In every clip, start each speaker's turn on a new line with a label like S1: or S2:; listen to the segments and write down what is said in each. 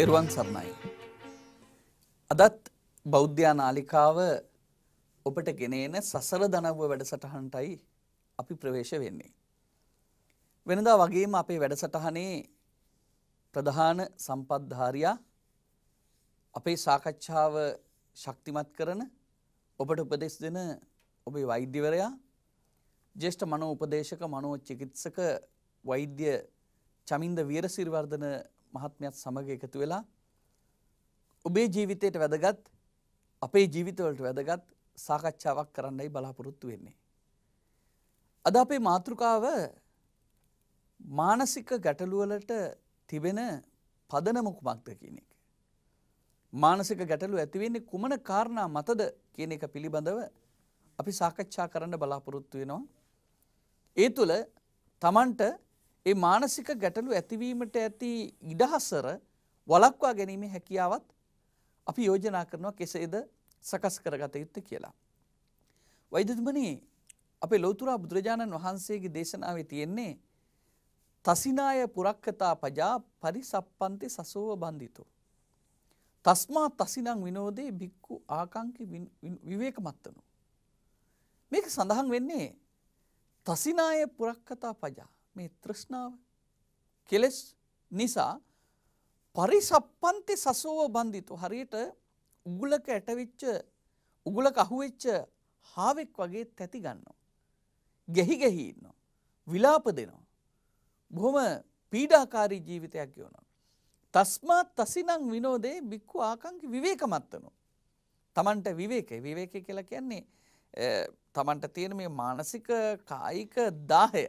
S1: තෙරුවන් සරණයි. අදත් බෞද්ධයා නාලිකාව ඔබට ගෙනේන සසර දනව්ව වැඩසටහන්ටයි අපි ප්‍රවේශ වෙන්නේ. වෙනදා වගේම අපේ වැඩසටහනේ ප්‍රධාන සම්පත්ධාරයා අපේ සාකච්ඡාව ශක්තිමත් කරන ඔබට උපදෙස් දෙන ඔබේ වෛද්‍යවරයා ජේෂ්ඨ මනෝ උපදේශක මනෝ චිකිත්සක වෛද්‍ය චමින්ද වීරසිරිවර්ධන මහත්මයත් සමග එකතු වෙලා ඔබේ ජීවිතයට වැදගත් අපේ ජීවිතවලට වැදගත් සාකච්ඡාවක් කරන්නයි බලාපොරොත්තු වෙන්නේ. අද අපේ මාතෘකාව මානසික ගැටලුවලට තිබෙන පදනම කුමක්ද කියන එක. මානසික ගැටලු ඇතිවෙන්නේ කුමන කාරණා මතද කියන එක පිළිබඳව අපි සාකච්ඡා කරන්න බලාපොරොත්තු වෙනවා. ඒ තුළ තමන්ට ඒ මානසික ගැටලු ඇතිවීමට ඇති ඉඩහසර වලක්වා ගැනීමේ හැකියාවත් අපි යෝජනා කරනවා කෙසේද සකස් කරගත යුත්තේ කියලා. වෛද්‍යතුමනි අපේ ලෞතර බුදුරජාණන් වහන්සේගේ දේශනාවේ තියෙන්නේ තසිනාය පුරක්කතා පජා පරිසප්පන්ති සසෝව බන්දිතෝ තස්මා තසිනං විනෝදේ භික්ඛු ආකාංකි විවේකමත්තනෝ මේක සඳහන් වෙන්නේ තසිනාය පුරක්කතා පජා මේ තෘෂ්ණාව කෙලෙස් නිසා පරිසප්පන්ති සසෝව බන්ධිතු හරියට උගුලක ඇටවිච්ච උගුලක අහුවෙච්ච හාවෙක් වගේ තැති ගන්නවා. ගැහි ගැහි ඉන්නවා. විලාප දෙනවා. බොහොම පීඩාකාරී ජීවිතයක් ගෙවනවා. තස්මා තසිනං විනෝදේ බික්කු ආකංකි විවේකමත්තනෝ. තමන්ට විවේකයි විවේකය කියලා කියන්නේ තමන්ට තියෙන මේ මානසික කායික දාහය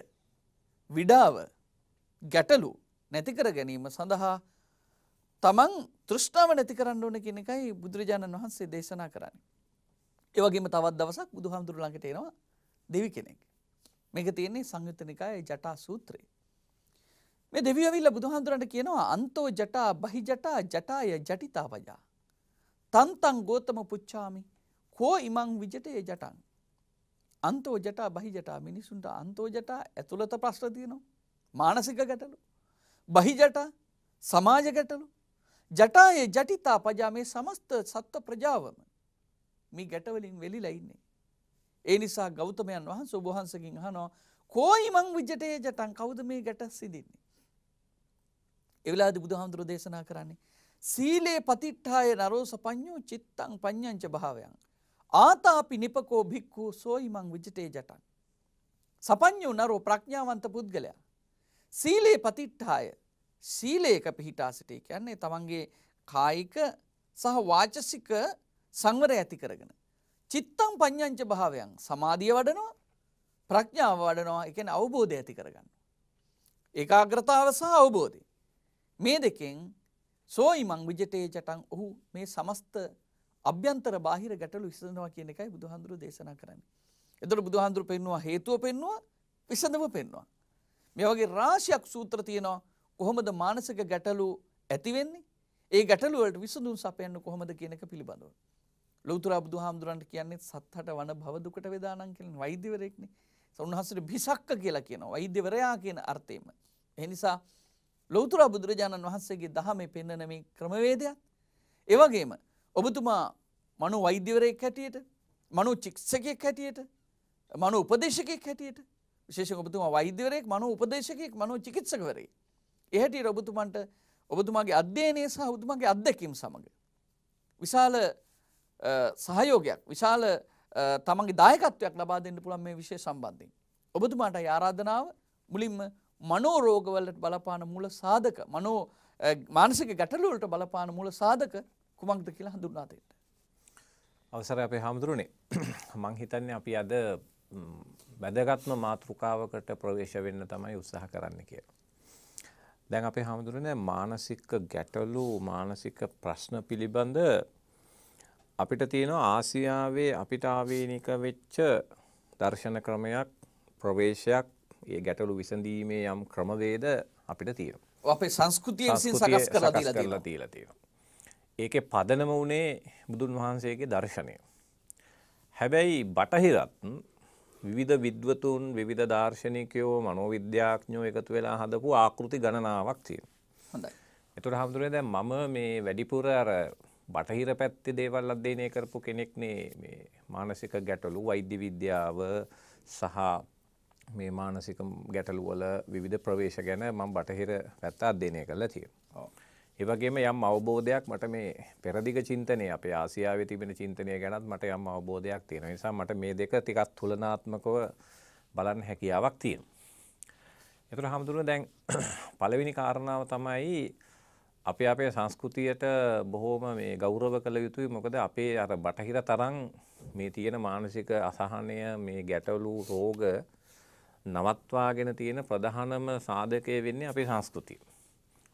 S1: විඩාව ගැටලු නැතිකර ගැනීම සඳහා තමන් තෘෂ්ණාව නැති කරන්න ඕන කියන එකයි බුදුරජාණන් වහන්සේ දේශනා කරන්නේ. ඒ වගේම තවත් දවසක් බුදුහාමුදුරු ළඟට එනවා දෙවි කෙනෙක්. මේක තියෙන්නේ සංයුත්ත නිකායේ ජටා සූත්‍රයේ. මේ දෙවියෝ ඇවිල්ලා බුදුහාමුදුරන්ට කියනවා අන්තෝ ජටා බහි ජටා ජටාය ජටිතා වජා. තන්තං ගෝතම පුච්චාමි කෝ ඉමං විජටේ ජටං. අන්තෝ ජටා බහි ජටා මිනිසුන්ට අන්තෝ ජටා ඇතුළත ප්‍රශ්න තියෙනවා. මානසික ගැටලු. බහි ජටා සමාජ ගැටලු. ජටායේ ජටිතා පජා මේ සමස්ත සත්ව ප්‍රජාවම මේ ගැටවලින් වෙලිලා ඉන්නේ. ඒ නිසා ගෞතමයන් වහන්ස ඔබහන්සකින් හනෝ කෝයි මං විජටයේ ජටන් කවුද මේ ගැට සිදින්නේ. එවෙලාද බුදුහාමුදුර දේශනා කරන්නේ. සීලේ පතිට්ඨාය නරෝස පඥෝ චිත්තං පඥංච භාවයන්. ආතාපි නිපකෝ භික්කු සෝයිමං විජිටේ ජටන්. සපං්ඥ උනරෝ ප්‍රඥාවන්ත පුද්ගලයා. සීලේ පතිට්ඨාය සීලේක පිහිටා සිටේ කියන්නේ තමන්ගේ කායික සහ වාචසික සංවර ඇති කරගෙන. චිත්තම් පඥංච භාවයන් සමාධිය වඩනවා ප්‍රඥාව වඩනවා එකන අවබෝධය ඇති කරගන්න. ඒකාග්‍රතාව සහ අවබෝධය. මේ දෙකෙන් සෝයිමං විජටේ ජටන් ඔහු මේ සමස්ත අභ්‍යන්තර බාහිර ගැටලු විසඳනවා කියන එකයි බුදුහාඳුරු දේශනා කරන්නේ. එතකොට බුදුහාඳුරු පෙන්නවා හේතුව පෙන්නවා විසඳම පෙන්නවා. මේ වගේ රාශියක් සූත්‍ර තියෙනවා කොහොමද මානසික ගැටලු ඇති වෙන්නේ? ඒ ගැටලු වලට විසඳුම් සපයන්න කොහොමද කියන එක පිළිබඳව. ලෞතර බුදුහාමුදුරන්ට කියන්නේ සත්හට වන භව දුකට වේදානම් කියන වෛද්‍යවරයෙක්නේ. උන්වහන්සේට බිසක්ක කියලා කියනවා වෛද්‍යවරයා කියන අර්ථයෙන්ම. ඒ නිසා ලෞතර බුදුරජාණන් වහන්සේගේ දහමේ පෙන්වන මේ ක්‍රමවේදයත් ඒ වගේම ඔබතුමා මනු වෛද්‍යවරයෙක් හැටියට මනු චික්ෂකයෙක් හැටියට මනු උපදේශකයෙක් හැටියට විශේෂ ඔබතුමා වෛද්‍යවරයෙක් මනු උපදේශකයෙක් මනු චිකිත්සකවරේ. එහැටියට ඔබතුමන්ට ඔබතුමාගේ අධ්‍යයනය සහ ඔබතුමාගේ අත්දැකීම් සමඟ. විශාල සහයෝගයක් විශාල තමන්ගේ දායකත්වයක් ලබා දෙන්න පුළන් මේ විශය සම්බන්ධින්. ඔබතුමාට ආරාධනාව මුලින්ම මනෝරෝගවලට බලපාන මුල සාධක මනෝ මානසික ගැටලුවලට බලපාන මුල සාධක කුමක්ද කියලා හඳුන්වා දෙන්න.
S2: අවසර අපේ හාමුදුරුවනේ මං හිතන්නේ අපි අද වැදගත්ම මාතෘකාවකට ප්‍රවේශ වෙන්න තමයි උත්සාහ කරන්න කියලා. දැන් අපේ හාමුදුරනේ මානසික ගැටලු මානසික ප්‍රශ්න පිළිබඳ අපිට තියෙනවා ආසියාවේ අපිට ආවේනික වෙච්ච දර්ශන ක්‍රමයක් ප්‍රවේශයක් ඒ ගැටලු විසඳීමේ යම් ක්‍රමවේද අපිට තියෙනවා.
S1: අපේ සංස්කෘතිය විසින් සකස් කරලා
S2: දීලා තියෙනවා. ඒකේ පදනම වුණේ බුදුන් වහන්සේගේ දර්ශනය. හැබැයි බටහිරත් විවිධ විද්වතුන් විවිධ දාර්ශනිකයෝ මනෝවිද්‍යාඥයෝ එකතු වෙලා හදපු ආකෘති ගණනාවක් තියෙනවා. හොඳයි. ඒතර හැමදෙරේ දැන් මම මේ වැඩිපුර අර බටහිර පැත්තේ දේවල් අධ්‍යයනය කරපු කෙනෙක් නේ මේ මානසික ගැටලු වෛද්‍ය විද්‍යාව සහ මේ මානසික ගැටලු වල විවිධ ප්‍රවේශ ගැන මම බටහිර පැත්ත අධ්‍යයනය කරලා තියෙනවා. ඔව්. ඒවගේම යම් අවබෝධයක් මට මේ පෙරදිග චින්තනය අප ආසියාව තිබෙන චින්තනය ගැනත් මට යම් අවබෝධයක් තියෙන නිසා මට මේ දෙක තිකත් තුළනාත්මකව බලන්න හැකියාවක් තියෙන. එතුර හමුදුරුව දැන් පලවෙනි කාරණාව තමයි අපි අපේ සංස්කෘතියට බොහෝම මේ ගෞරව කළ යුතුයි මොකද අපේ අර බටහිර තරන් මේ තියෙන මානසික අසහනය මේ ගැටලු රෝග නවත්වාගෙන තියෙන ප්‍රධානම සාධකය වෙන්නේ අපේ සංස්කෘතිය.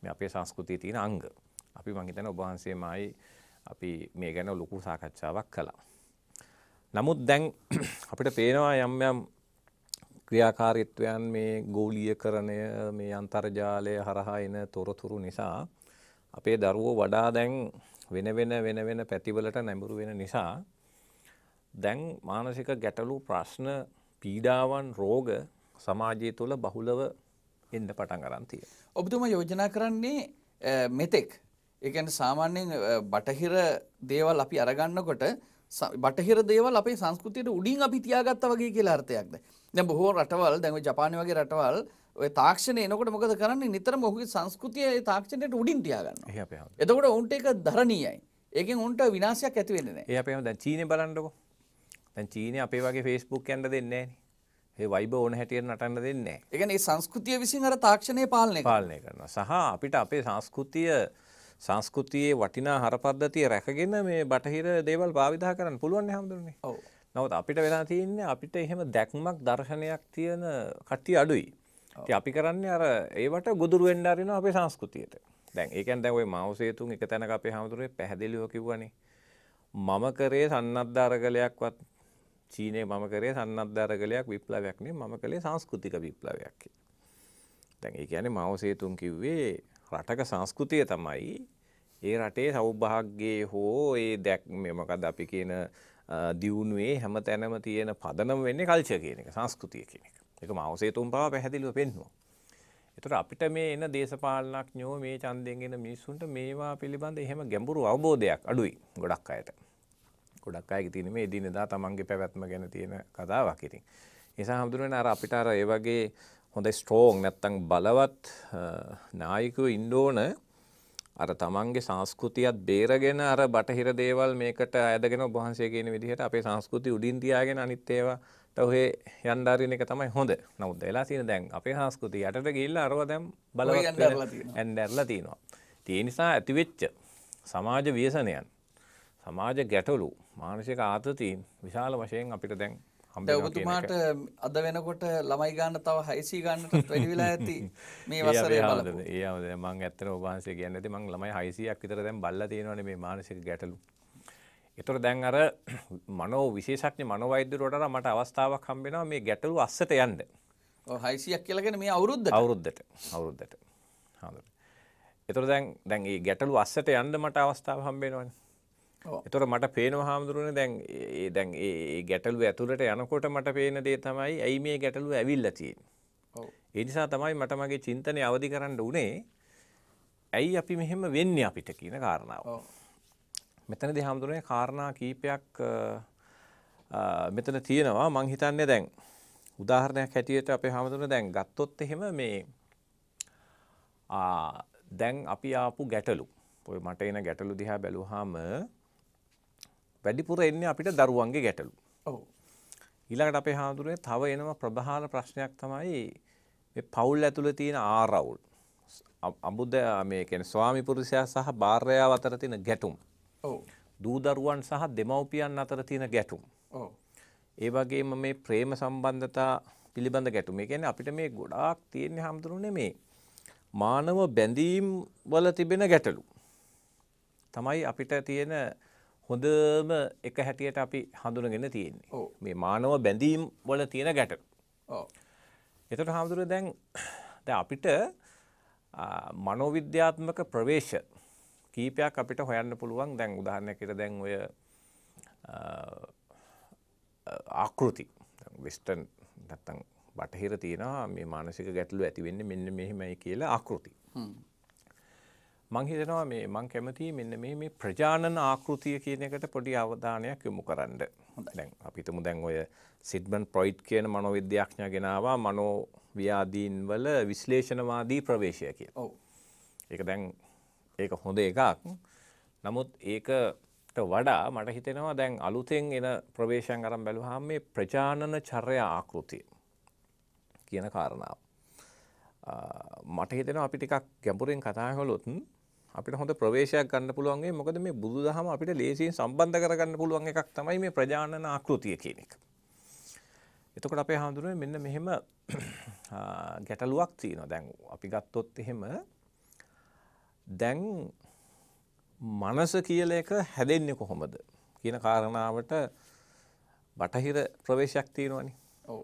S2: මේ අපේ සංස්කෘතියේ තියෙන අංග. අපි මං හිතන්නේ ඔබ වහන්සේමයි අපි මේ ගැන ලොකු සාකච්ඡාවක් කළා. නමුත් දැන් අපිට පේනවා යම් යම් ක්‍රියාකාරීත්වයන් මේ ගෝලීයකරණය මේ අන්තර්ජාලය හරහා එන තොරතුරු නිසා අපේ දරුවෝ වඩා දැන් වෙන වෙන වෙන වෙන පැතිවලට නැඹුරු වෙන නිසා දැන් මානසික ගැටලු ප්‍රශ්න පීඩාවන් රෝග සමාජය තුළ බහුලව
S1: එන්න පටන් අරන්තිය. ඔබතුම යෝජනා කරන්නේ මෙතෙක් ඒකන සාමාන්‍යයෙන් බටහිර දේවල් අපි අරගන්නකොට බටහිර දේවල් අපේ සංස්කෘතියට උඩින් අපි තියාගත්ත වගේ කියලා අර්ථයක්ද. දැන් බොහෝ රටවල් දැන් ජපානය වගේ රටවල් ඔය තාක්ෂණය එනකොට මොකද කරන්නේ නිතරම ඔහුගේ සංස්කෘතිය ඒ තාක්ෂණයට උඩින් තියාගන්නවා. එතකොට උන්ට ඒක දරණීයයි. ඒකෙන් උන්ට විනාශයක් ඇති වෙන්නේ
S2: නැහැ. ඒ අපේම දැන් චීනේ බලන්නකෝ. දැන් චීනේ අපේ වගේ Facebook යන්න දෙන්නේ නැහැ නේ. ඒ වයිබ ඕන හැටියට නටන්න දෙන්නේ නැහැ.
S1: ඒ කියන්නේ සංස්කෘතිය විසින් අර තාක්ෂණය පාලනය පාලනය
S2: කරනවා. සහ අපිට අපේ සංස්කෘතිය සංස්කෘතියේ වටිනා හරපද්ධතිය රැකගෙන මේ බටහිර දේවල් භාවිතා කරන්න පුළුවන් නේ හැමදෙන්නේ. ඔව්. නමුත් අපිට වෙලා තියෙන්නේ අපිට එහෙම දැක්මක් දර්ශනයක් තියෙන කට්ටිය අඩුයි. ඉතින් අපි කරන්නේ අර ඒවට ගොදුරු වෙන්න අරින අපේ සංස්කෘතියට. දැන් ඒ කියන්නේ දැන් ওই මාවසේතුන් එක තැනක අපේ හැමදෙරේ පැහැදිලිව කිව්වනේ. මම කරේ සන්නද්ධාරකලයක්වත් චීනය මම කරේ සන්නද්ධාරකලයක් විප්ලවයක් නේ මම කළේ සංස්කෘතික විප්ලවයක් දැන් ඒ කියන්නේ මවසේතුන් කිව්වේ රටක සංස්කෘතිය තමයි ඒ රටේ සෞභාග්‍යයේ හෝ ඒ දැක් මොකද අපි කියන දියුණුවේ හැම තැනම තියෙන පදනම වෙන්නේ කල්චර් කියන එක සංස්කෘතිය කියන එක. ඒක මවසේතුන් පවා පැහැදිලිව පෙන්වනවා. එතට අපිට මේ එන දේශපාලනක් ඥෝ මේ චන්දයෙන් ගෙන මිනිස්සුන්ට මේවා පිළිබඳ එහෙම ගැඹුරු අවබෝධයක් අඩුයි ගොඩක් අයට. ගොඩක් අයගේ තියෙන මේ දිනදා තමන්ගේ පැවැත්ම ගැන තියෙන කතාවක් ඉතින්. ඒ නිසා හඳුනන අර අපිට අර ඒ වගේ හොඳ ස්ට්‍රෝං නැත්තම් බලවත් නායකයෝ ඉන්න ඕන අර තමන්ගේ සංස්කෘතියත් බේරගෙන අර බටහිර දේවල් මේකට අයදගෙන ඔබහන්සේ කියන විදිහට අපේ සංස්කෘතිය උඩින් තියාගෙන අනිත් ඒවාට ඔහේ යන්න අරින එක තමයි හොඳ. නමුත් වෙලා තියෙන දැන් අපේ සංස්කෘතිය යටට ගිහිල්ලා අරව දැන් බලවත් ඇන්ඩර්ලා තියෙනවා. ඒ නිසා ඇතිවෙච්ච සමාජ ව්‍යසනයන් සමාජ ගැටලු මානසික ආතතින් විශාල වශයෙන් අපිට දැන් ඔබතුමාට
S1: අද වෙනකොට ළමයි ගන්න තව හයිසී ගන්නට වැඩිවෙලා ඇති මේ වසරේ බලපු.
S2: ඒ අවද මම ඇත්තට ඔබ වහන්සේ කියන්නේ නැති මම ළමයි 600ක් විතර දැන් බල්ලා තියෙනවානේ මේ මානසික ගැටලු. ඒතර දැන් අර මනෝ විශේෂඥ මනෝවෛද්‍යවරට අර මට අවස්ථාවක් හම්බ වෙනවා මේ ගැටලු අස්සට යන්න. ඔව් 600ක් කියලා කියන්නේ මේ අවුරුද්දට. අවුරුද්දට. අවුරුද්දට. හරිද. ඒතර දැන් දැන් මේ ගැටලු අස්සට යන්න මට අවස්ථාවක් හම්බ වෙනවානේ. එතොට මට පේනව හාමුදුරුවන දැන් දැන් ඒ ගැටලු ඇතුළට යනකොට මට පේන දේ තමයි ඇයි මේ ගැටලු ඇවිල්ලතියෙන්. එනිසා තමයි මට මගේ චින්තනය අවධි කරන්න උනේ ඇයි අපි මෙහෙම වෙන්න අපිට කියන කාරණාව. මෙතන දි හාමුදුරුවනේ කාරණා කීපයක් මෙතන තියෙනවා මංහිතන්නේ දැන් උදාහරණයක් හැටියට අපේ හාමුදුරුව දැන් ගත්තොත් එහෙම මේ දැන් අපි ආපු ගැටලු ඔය මට එන ගැටලු දිහා බැලුවාම වැඩිපුර එන්නේ අපිට දරුවන්ගේ ගැටලු. ඔව්. ඊළඟට අපේ හාමුදුරුවනේ තව එනම ප්‍රධාන ප්‍රශ්නයක් තමයි මේ පවුල් ඇතුළේ තියෙන ආරවුල්. අමුද මේ කියන්නේ ස්වාමි පුරුෂයා සහ භාර්යාව අතර තියෙන ගැටුම්. ඔව්. දූ දරුවන් සහ දෙමව්පියන් අතර තියෙන ගැටුම්. ඔව්. ඒ වගේම මේ ප්‍රේම සම්බන්ධතා පිළිබඳ ගැටුම්. ඒ කියන්නේ අපිට මේ ගොඩාක් තියෙන්නේ හාමුදුරුවනේ මේ මානව බැඳීම් වල තිබෙන ගැටලු. තමයි අපිට තියෙන හොඳම එක හැටියට අපි හඳුනගෙන තියෙන්නේ මේ මානව බැඳීම් වල තියෙන ගැට එතට හාමුදුර දැන් අපිට මනෝවිද්‍යාත්මක ප්‍රවේශ කීපයක් අපිට හොයන්න පුළුවන් දැන් උදාහරණයකට දැන් ඔය ආකෘති වෙස්ටන් නැත්තං බටහිර තියෙනවා මේ මානසික ගැටලු ඇතිවෙන්න මෙන්න මෙහෙමයි කියලා ආකෘති මං හිතනවා මේ මං කැමති මෙන්න මේ මේ ප්‍රජානන ආකෘතිය කියන එකට පොඩි අවධානයක් යොමු කරන්න. දැන් අපි හිතමු දැන් ඔය සිඩ්මන් ප්‍රොයිඩ් කියන මනෝවිද්‍යාඥයා ගෙනාවා මනෝ ව්‍යාධීන් වල විශ්ලේෂණවාදී ප්‍රවේශය කියලා. ඔව්. ඒක දැන් ඒක හොඳ එකක්. නමුත් ඒකට වඩා මට හිතෙනවා දැන් අලුතෙන් එන ප්‍රවේශයන් අරන් බැලුවාම මේ ප්‍රජානන චර්ය ආකෘතිය කියන කාරණාව. මට හිතෙනවා අපි ටිකක් ගැඹුරෙන් කතා කළොත් අපිට හොඳ ප්‍රවේශයක් ගන්න පුළුවන්ගේ මොකද මේ බුදු දහම අපිට ලේසියෙන් සම්බන්ධ කරගන්න පුළුවන් එකක් තමයි මේ ප්‍රජානන ආකෘතිය කියන එක. එතකොට අපේ හාමුදුරුවනේ මෙන්න මෙහෙම ගැටලුවක් තියෙනවා. දැන් අපි ගත්තොත් එහෙම දැන් මනස කියලා එක හැදෙන්නේ කොහොමද කියන කාරණාවට බටහිර ප්‍රවේශයක් තියෙනවනේ. ඔව්.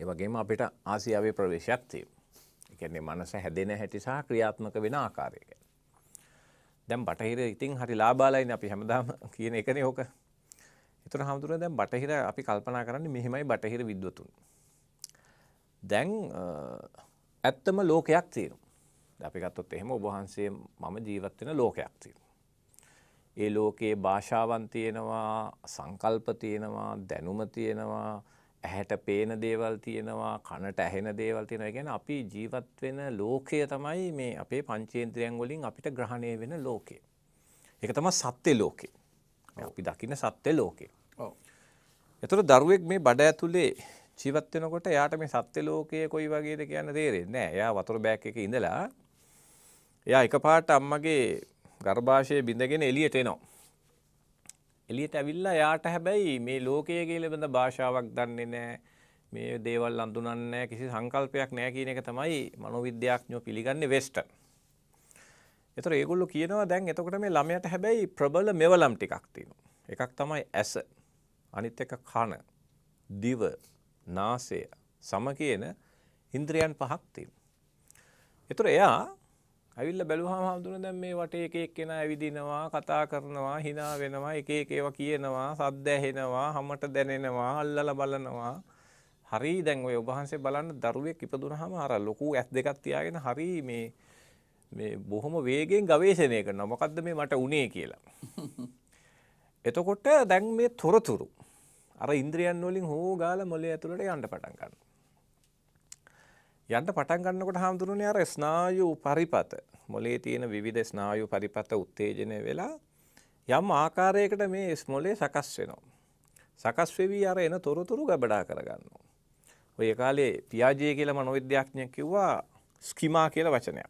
S2: ඒ වගේම අපිට ආසියාවේ ප්‍රවේශයක් තියෙනවා. ඒ කියන්නේ මනස හැදෙන හැටි සහ ක්‍රියාත්මක වෙන ආකාරය ගැන. දැන් බටහිර ඉතින් හරි ලාබාලයිනේ අපි හැමදාම කියන එකනේ ඕක. ඒතර හැමතුරේ දැන් බටහිර අපි කල්පනා කරන්නේ මෙහෙමයි බටහිර විද්වතුන්. දැන් ඇත්තම ලෝකයක් තියෙනවා. අපි ගත්තොත් එහෙම ඔබ වහන්සේ මම ජීවත් වෙන ලෝකයක් තියෙනවා. ඒ ලෝකයේ භාෂාවන් තියෙනවා, සංකල්ප තියෙනවා, දැනුම තියෙනවා, ඇහැට පේන දේවල් තියෙනවා කනට ඇහෙන දේවල් තියෙනවා ගැන අපි ජීවත් වෙන ලෝකය තමයි මේ අපේ පංචේන්ද්‍රයන් වලින් අපිට ග්‍රහණය වෙන ලෝකය. ඒක තමයි සත්‍ය ලෝකය. අපි දකින්න සත්‍ය ලෝකය. ඔව්. ඒතර දරුවෙක් මේ බඩ ඇතුලේ ජීවත් වෙනකොට එයාට මේ සත්‍ය ලෝකය කොයි වගේද කියන්න තේරෙන්නේ නැහැ. එයා වතුර බෑග් එකේ ඉඳලා එයා එකපාරට අම්මගේ ගර්භාෂයේ බිඳගෙන එළියට එනවා. එලියට ඇවිල්ලා යාට හැබැයි මේ ලෝකය කියලබඳ භාෂාවක් දන්නේ නෑ මේ දේවල් අඳුනන්න කිසි සංකල්පයක් නෑ කියන එක තමයි මනොවිද්‍යාඥෝ පිළිගන්නේ වෙස්ට. එතකොට ඒගොල්ලෝ කියනවා දැන් එතකොට මේ ළමයට හැබැයි ප්‍රබල මෙවලම් ටිකක් තියෙනවා. එකක් තමයි ඇස. අනිත් එක කන. දිව, නාසය, සම කියන ඉන්ද්‍රියන් පහක් තියෙනවා. එතකොට එයා ඇවිල්ලා බැලුවාම හඳුන දැන් මේ වටේ එක එක්කෙනා ඇවිදිනවා, කතා කරනවා, hina වෙනවා, එක එක ඒවා කියනවා, සද්ද ඇහෙනවා, හැමට දැනෙනවා, අල්ලලා බලනවා. හරි දැන් ඔය ඔබ වහන්සේ බලන්න දරුවෙක් ඉපදුනහම අර ලොකු ඇස් දෙකක් තියාගෙන හරි මේ මේ බොහොම වේගෙන් ගවේෂණය කරනවා මොකද්ද මේ මට උනේ කියලා. එතකොට දැන් මේ තොරතුරු අර ඉන්ද්‍රියන් වලින් හෝ ගාලා මොලේ ඇතුළට යන්න පටන් ගන්නවා. යන්න පටන් ගන්නකොට හාමුදුරනේ අර ස්නායු පරිපත මොලේ තියෙන විවිධ ස්නායු පරිපත උත්තේජනය වෙලා යම් ආකාරයකට මේ ස්මොලේ සකස් වෙනවා. සකස් වෙවි අර එන තොරතුරු ගබඩා කරගන්නවා. ඔය කාලේ පියාජේ කියලා මනෝවිද්‍යාඥයෙක් කිව්වා ස්කිමා කියලා වචනයක්.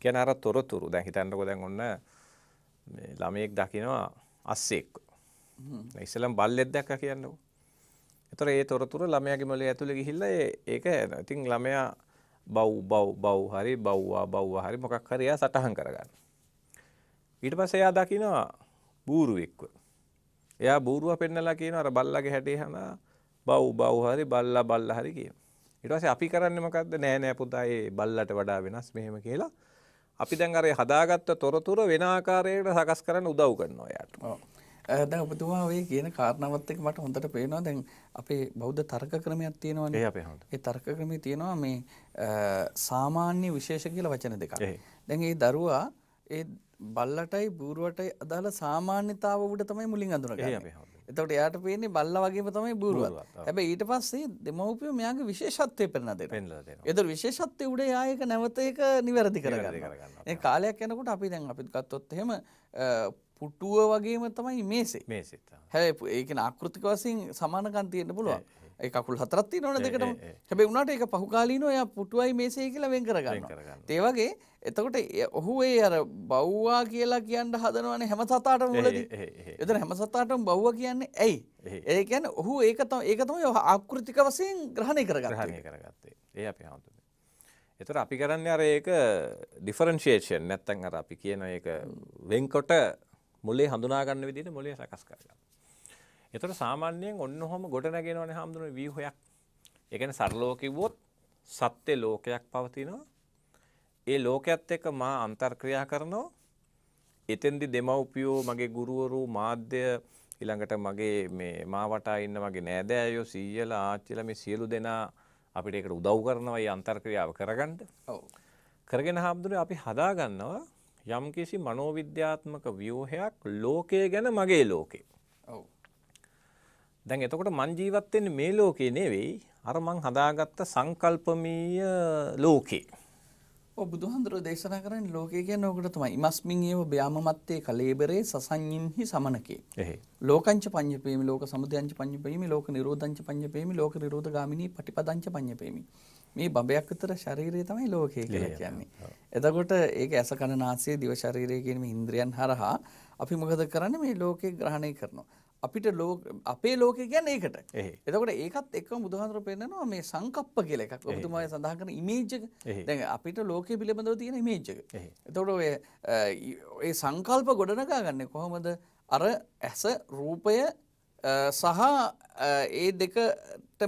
S2: කියන්නේ අර තොරතුරු දැන් හිතන්නකෝ දැන් ඔන්න ළමයෙක් දකිනවා අස්සෙක්. ඉස්සෙල්ලම බල්ලෙක් දැක්කා කියන්නකෝ. තොර ඒ තොරතුර ළමයාගේ මොලේ ඇතුළේ ගිහිල්ලා ඒක ඉතින් ළමයා බව් බව් බව් හරි බව්වා බව්වා හරි මොකක් හරි එයා සටහන් කරගන්න. ඊට පස්සේ එයා දකිනවා බූරුවෙක්ව. එයා බූරුව පෙන්නලා කියනවා අර බල්ලගේ හැටේ හනා බව් බව් හරි බල්ලා බල්ලා හරි කියන. ඊට පස්සේ අපි කරන්නේ මොකද්ද? නෑ නෑ පුතා ඒ බල්ලට වඩා වෙනස් මෙහෙම කියලා අපි දැන් අර හදාගත්ත තොරතුරු වෙන ආකාරයකට
S1: සකස් කරන්න උදව් කරනවා එයාට. ඔව්. දැන් ඔබතුමා ඔය කියන කාරණාවත් එක්ක මට හොඳට පේනවා දැන් අපේ බෞද්ධ තර්ක ක්‍රමයක් තියෙනවානේ. ඒ අපේ හොඳ. ඒ තර්ක ක්‍රමයේ තියෙනවා මේ සාමාන්‍ය විශේෂ කියලා වචන දෙකක්. දැන් ඒ දරුවා ඒ බල්ලටයි බූරුවටයි අදාළ සාමාන්‍යතාව උඩ තමයි මුලින් අඳුනගන්නේ. ඒ අපේ හොඳ. එතකොට එයාට පේන්නේ බල්ලා වගේම තමයි බූරුවත්. හැබැයි ඊට පස්සේ දෙමව්පියෝ මෙයාගේ විශේෂත්වය පෙන්ලා දෙනවා. පෙන්ලා දෙනවා. ඒතර විශේෂත්වය උඩ එයා ඒක නැවත ඒක නිවැරදි කරගන්නවා. ඒ කාලයක් යනකොට අපි දැන් අපිත් ගත්තොත් එහෙම පුටුව වගේම තමයි මේසේ මේසේ හැ ඒක අකෘතික වසින් සමානකන් තියෙන්න්න පුළුවන් එකකුල් හතරත්ති නොන දෙකට හැබේ වුණට එක පහුකාලීන ඔය පුටුවයි මේසේ කියලා වෙන් කරගන්න ඒවගේ එතකොට ඔහු ඒ අර බව්වා කියලා කියන්න හදනවන හැම සතාට මුලද එතන හැම සතාටම බව්ව කියන්නේ ඇයි ඒ ගැන ඔහු ඒකතම ඒකතම යහ ආකෘතික වසයෙන් ග්‍රහණය කරගරහණය
S2: කරගත්තේ ඒ අපි හමුතු එතර අපි කරන්න අර ඒක ඩිෆරන්ශේෂන් නැත්තන් අර අපි කියන ඒක වෙන්කොට මොලේ හඳුනා ගන්න විදිහට මොලේ සකස් කරගන්න. ඒතර සාමාන්‍යයෙන් ඔන්න ඔහම ගොඩ නැගෙනවනේ හාමුදුරනේ ව්‍යුහයක්. ඒ කියන්නේ සරලව කිව්වොත් සත්‍ය ලෝකයක් පවතිනවා. ඒ ලෝකයේත් එක්ක මා අන්තර්ක්‍රියා කරනවා. එතෙන්දි දෙමව්පියෝ මගේ ගුරුවරු මාධ්‍ය ඊළඟට මගේ මේ මා වටා ඉන්න මගේ නෑදෑයෝ සීයලා ආච්චිලා මේ සියලු දෙනා අපිට ඒකට උදව් කරනවා මේ අන්තර්ක්‍රියාව කරගන්න. ඔව්. කරගෙන හාමුදුරනේ අපි හදාගන්නවා යම්කිසි මනෝවිද්‍යාත්මක ව්‍යෝහයක් ලෝකය ගැන මගේ ලෝකේ. ඔව්. දැන් එතකොට මං ජීවත් වෙන්නේ මේ ලෝකේ නෙවෙයි අර මං හදාගත්ත සංකල්පමීය ලෝකේ.
S1: ඔව් බුදුහන්තරෝ දේශනා කරන්නේ ලෝකය කියන්නේ ඕකට තමයි. ඉමස්මින් ඒව බ්‍යාමමත්තේ කලේබරේ සසඤ්ඤින්හි සමනකේ. එහේ. ලෝකංච පඤ්ඤපේමි ලෝක සමුදයංච පඤ්ඤපේමි ලෝක නිරෝධංච පඤ්ඤපේමි ලෝක නිරෝධගාමිනී පටිපදංච පඤ්ඤපේමි. මේ බඹයක් විතර ශරීරය තමයි ලෝකය කියලා කියන්නේ. එතකොට ඒක ඇස කන නාසය දිව ශරීරය කියන මේ ඉන්ද්‍රියන් හරහා අපි මොකද කරන්නේ මේ ලෝකේ ග්‍රහණය කරනවා. අපිට අපේ ලෝකය කියන්නේ ඒකට. එතකොට ඒකත් එක්කම බුදුහාමුදුරුවෝ පෙන්නනවා මේ සංකප්ප කියලා එකක්. ඔබතුමා සඳහන් කරන ඉමේජ් එක. දැන් අපිට ලෝකය පිළිබඳව තියෙන ඉමේජ් එක. එතකොට ඔය ඒ සංකල්ප ගොඩනගා ගන්න කොහොමද? අර ඇස රූපය සහ ඒ දෙක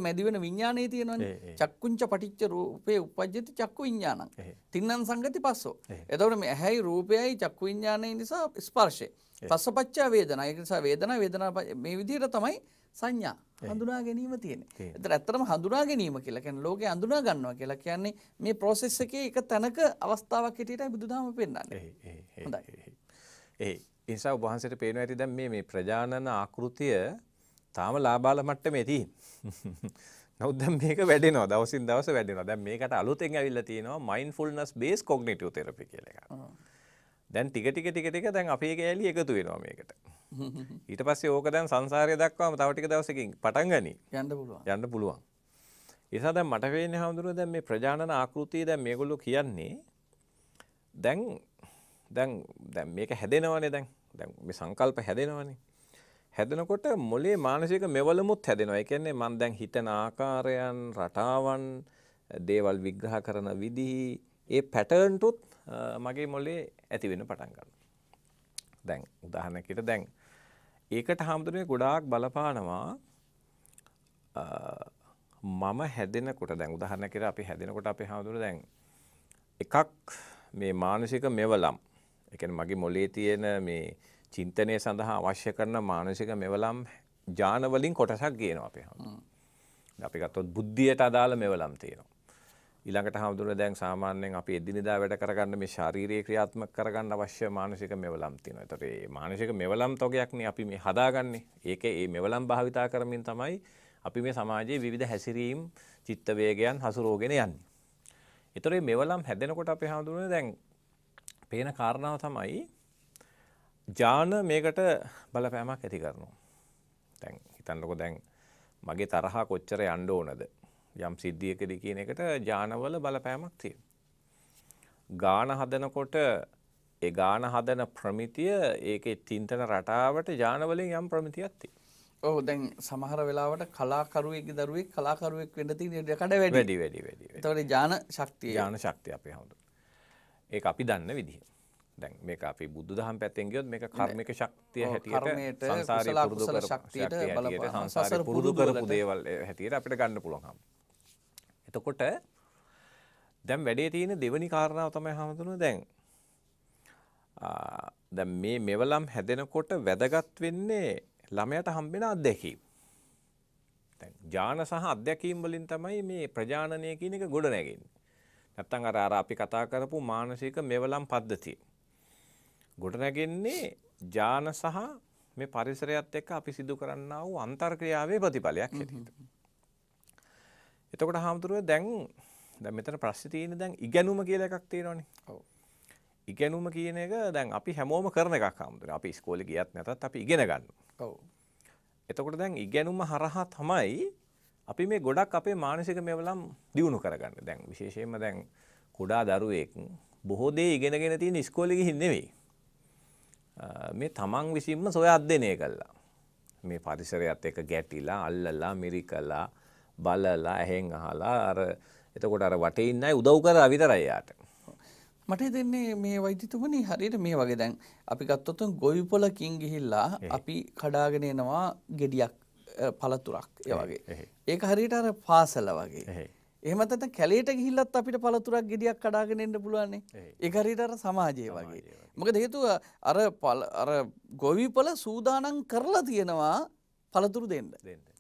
S1: මැදි වෙන විඥානයේ තියෙනවනේ චක්කුංච පටිච්ච රූපේ උපජ්ජති චක්කු විඥානං තින්නම් සංගති පස්සෝ එතකොට මේ ඇහැයි රූපයයි චක්කු විඥානයේ නිසා ස්පර්ශය පස්සපච්චා වේදනා ඒක නිසා වේදනා වේදනා මේ විදිහට තමයි සංඥා හඳුනා ගැනීම තියෙන්නේ එතන ඇත්තටම හඳුනා ගැනීම කියලා කියන්නේ ලෝකේ හඳුනා ගන්නවා කියලා කියන්නේ මේ process එකේ එක තැනක අවස්ථාවක් හිටියටයි බුදුදහම පෙන්වන්නේ හොඳයි
S2: ඒ නිසා ඔබ වහන්සේට පේනවා ඇති දැන් මේ මේ ප්‍රජානන ආකෘතිය තාම ලාබාල මට්ටමේ
S1: තියෙන්නේ.
S2: නමුත් දැන් මේක වැඩෙනවා දවසින් දවස වැඩෙනවා. දැන් මේකට අලුතෙන් ඇවිල්ලා තියෙනවා mindfulness based cognitive therapy කියලා එකක්. දැන් ටික ටික ටික ටික දැන් අපේ කෑලි එකතු වෙනවා මේකට. ඊට පස්සේ ඕක දැන් සංසාරය දක්වාම තව ටික දවසකින් පටන් ගනී. යන්න පුළුවන්. යන්න පුළුවන්. ඒ නිසා දැන් මට වෙන්නේ හැමදෙරුව දැන් මේ ප්‍රජානන ආකෘතිය දැන් මේගොල්ලෝ කියන්නේ දැන් දැන් දැන් මේක හැදෙනවනේ දැන් දැන් මේ සංකල්ප හැදෙනවනේ හැදෙනකොට මොලේ මානසික මෙවලමුත් හැදෙනවා. ඒ කියන්නේ මම දැන් හිතන ආකාරයන්, රටාවන්, දේවල් විග්‍රහ කරන විදිහ, ඒ පැටර්න්ට් උත් මගේ මොලේ ඇති වෙන්න පටන් ගන්නවා. දැන් උදාහරණයකට දැන් ඒකට හැමදෙරේ ගොඩාක් බලපානවා මම හැදෙනකොට දැන් උදාහරණයකට අපි හැදෙනකොට අපි හැමදෙරේ දැන් එකක් මේ මානසික මෙවලම්. ඒ කියන්නේ මගේ මොලේ තියෙන මේ චින්තනය සඳහා අවශ්‍ය කරන මානසික මෙවලම් ජානවලින් කොටසක් ගේනවා අපේ හම. අපි ගත්තොත් බුද්ධියට අදාළ මෙවලම් තියෙනවා. ඊළඟට හමුදුර දැන් සාමාන්‍යයෙන් අපි එදිනෙදා වැඩ කරගන්න මේ ශාරීරික ක්‍රියාත්මක කරගන්න අවශ්‍ය මානසික මෙවලම් තියෙනවා. ඒතර මේ මානසික මෙවලම් තොගයක්නේ අපි මේ හදාගන්නේ. ඒකේ මේ මෙවලම් භාවිතා කරමින් තමයි අපි මේ සමාජයේ විවිධ හැසිරීම් චිත්ත වේගයන් හසුරුවගෙන යන්නේ. ඒතර මේ මෙවලම් හැදෙනකොට අපි හඳුනන දැන් පේන කාරණාව තමයි ජාන මේකට බලපෑමක් ඇති කරනවා. දැන් හිතන්නකො දැන් මගේ තරහා කොච්චර යන්න ඕනද යම් සිද්ධියකදී කියන එකට ජානවල බලපෑමක් තියෙනවා. ගාන හදනකොට ඒ ගාන හදන ප්‍රමිතිය
S1: ඒකේ චින්තන රටාවට ජානවලින් යම් ප්‍රමිතියක් තියෙනවා. ඔහු දැන් සමහර වෙලාවට කලාකරුවෙක් දරුවෙක් කලාකරුවෙක් වෙන්න තියෙන කඩ වැඩි වැඩි වැඩි වැඩි. ඒතකොට ඥාන ශක්තිය ඥාන
S2: ශක්තිය අපේ හඳුන. ඒක අපි දන්න විදිහ. දැන් මේක අපි බුදුදහම් පැත්තෙන් ගියොත් මේක කර්මික ශක්තිය හැටියට සංසාරේ පුරුදු කරපු ශක්තියට බලපාන සංසාර පුරුදු කරපු දේවල් හැටියට අපිට ගන්න පුළුවන් හැම. එතකොට දැන් වැඩේ තියෙන දෙවෙනි කාරණාව තමයි හැමතුණු දැන් දැන් මේ මෙවලම් හැදෙනකොට වැදගත් වෙන්නේ ළමයට හම්බෙන අත්දැකීම්. දැන් ඥාන සහ අත්දැකීම් වලින් තමයි මේ ප්‍රජානනය කියන එක ගොඩ නැගෙන්නේ. නැත්තම් අර අර අපි කතා කරපු මානසික මෙවලම් පද්ධතිය. ගොඩනැගෙන්නේ ඥාන සහ මේ පරිසරයත් එක්ක අපි සිදු කරන්නා වූ අන්තර්ක්‍රියාවේ ප්‍රතිඵලයක් හැටියට. එතකොට හාමුදුරුවෝ දැන් දැන් මෙතන ප්‍රශ්නේ තියෙන්නේ දැන් ඉගෙනුම කියලා එකක් තියෙනවනේ. ඔව්. ඉගෙනුම කියන එක දැන් අපි හැමෝම කරන එකක් හාමුදුරුවෝ. අපි ඉස්කෝලේ ගියත් නැතත් අපි ඉගෙන ගන්නවා. ඔව්. එතකොට දැන් ඉගෙනුම හරහා තමයි අපි මේ ගොඩක් අපේ මානසික මෙවලම් දියුණු කරගන්න. දැන් විශේෂයෙන්ම දැන් කුඩා දරුවෙක් බොහෝ දේ ඉගෙනගෙන තියෙන ඉස්කෝලේ ගිහින් නෙවෙයි. මේ තමන් විසින්ම සොය අධ්‍යනය කල්ලා. මේ පරිසරයත් එක ගැටිලා අල්ලලා මිරිකලා බලලා ඇහෙන් අහලා අර එතකොට අර වටේ ඉන්නයි උදව් කර
S1: විතරයියාට. මට දෙන්නේ මේ වෛද්‍යතුමනි හරියට මේ වගේ දැන් අපි ගත්තොත් ගොවිපොලකින් ගිහිල්ලා අපි කඩාගෙන එනවා gediyak පළතුරක් ඒ වගේ. ඒක හරියට අර පාසල වගේ. එහමත කැලේට ගිහිල්ලත් අපිට පළතුරක් ගෙඩියක් කඩාගෙන එන්න පුළුවන්නේ එකරිටර සමාජය වගේ. මොකද හේතුව අර අර ගොවිපල සූදානම් කරලා තියෙනවා පළතුරු දෙන්න.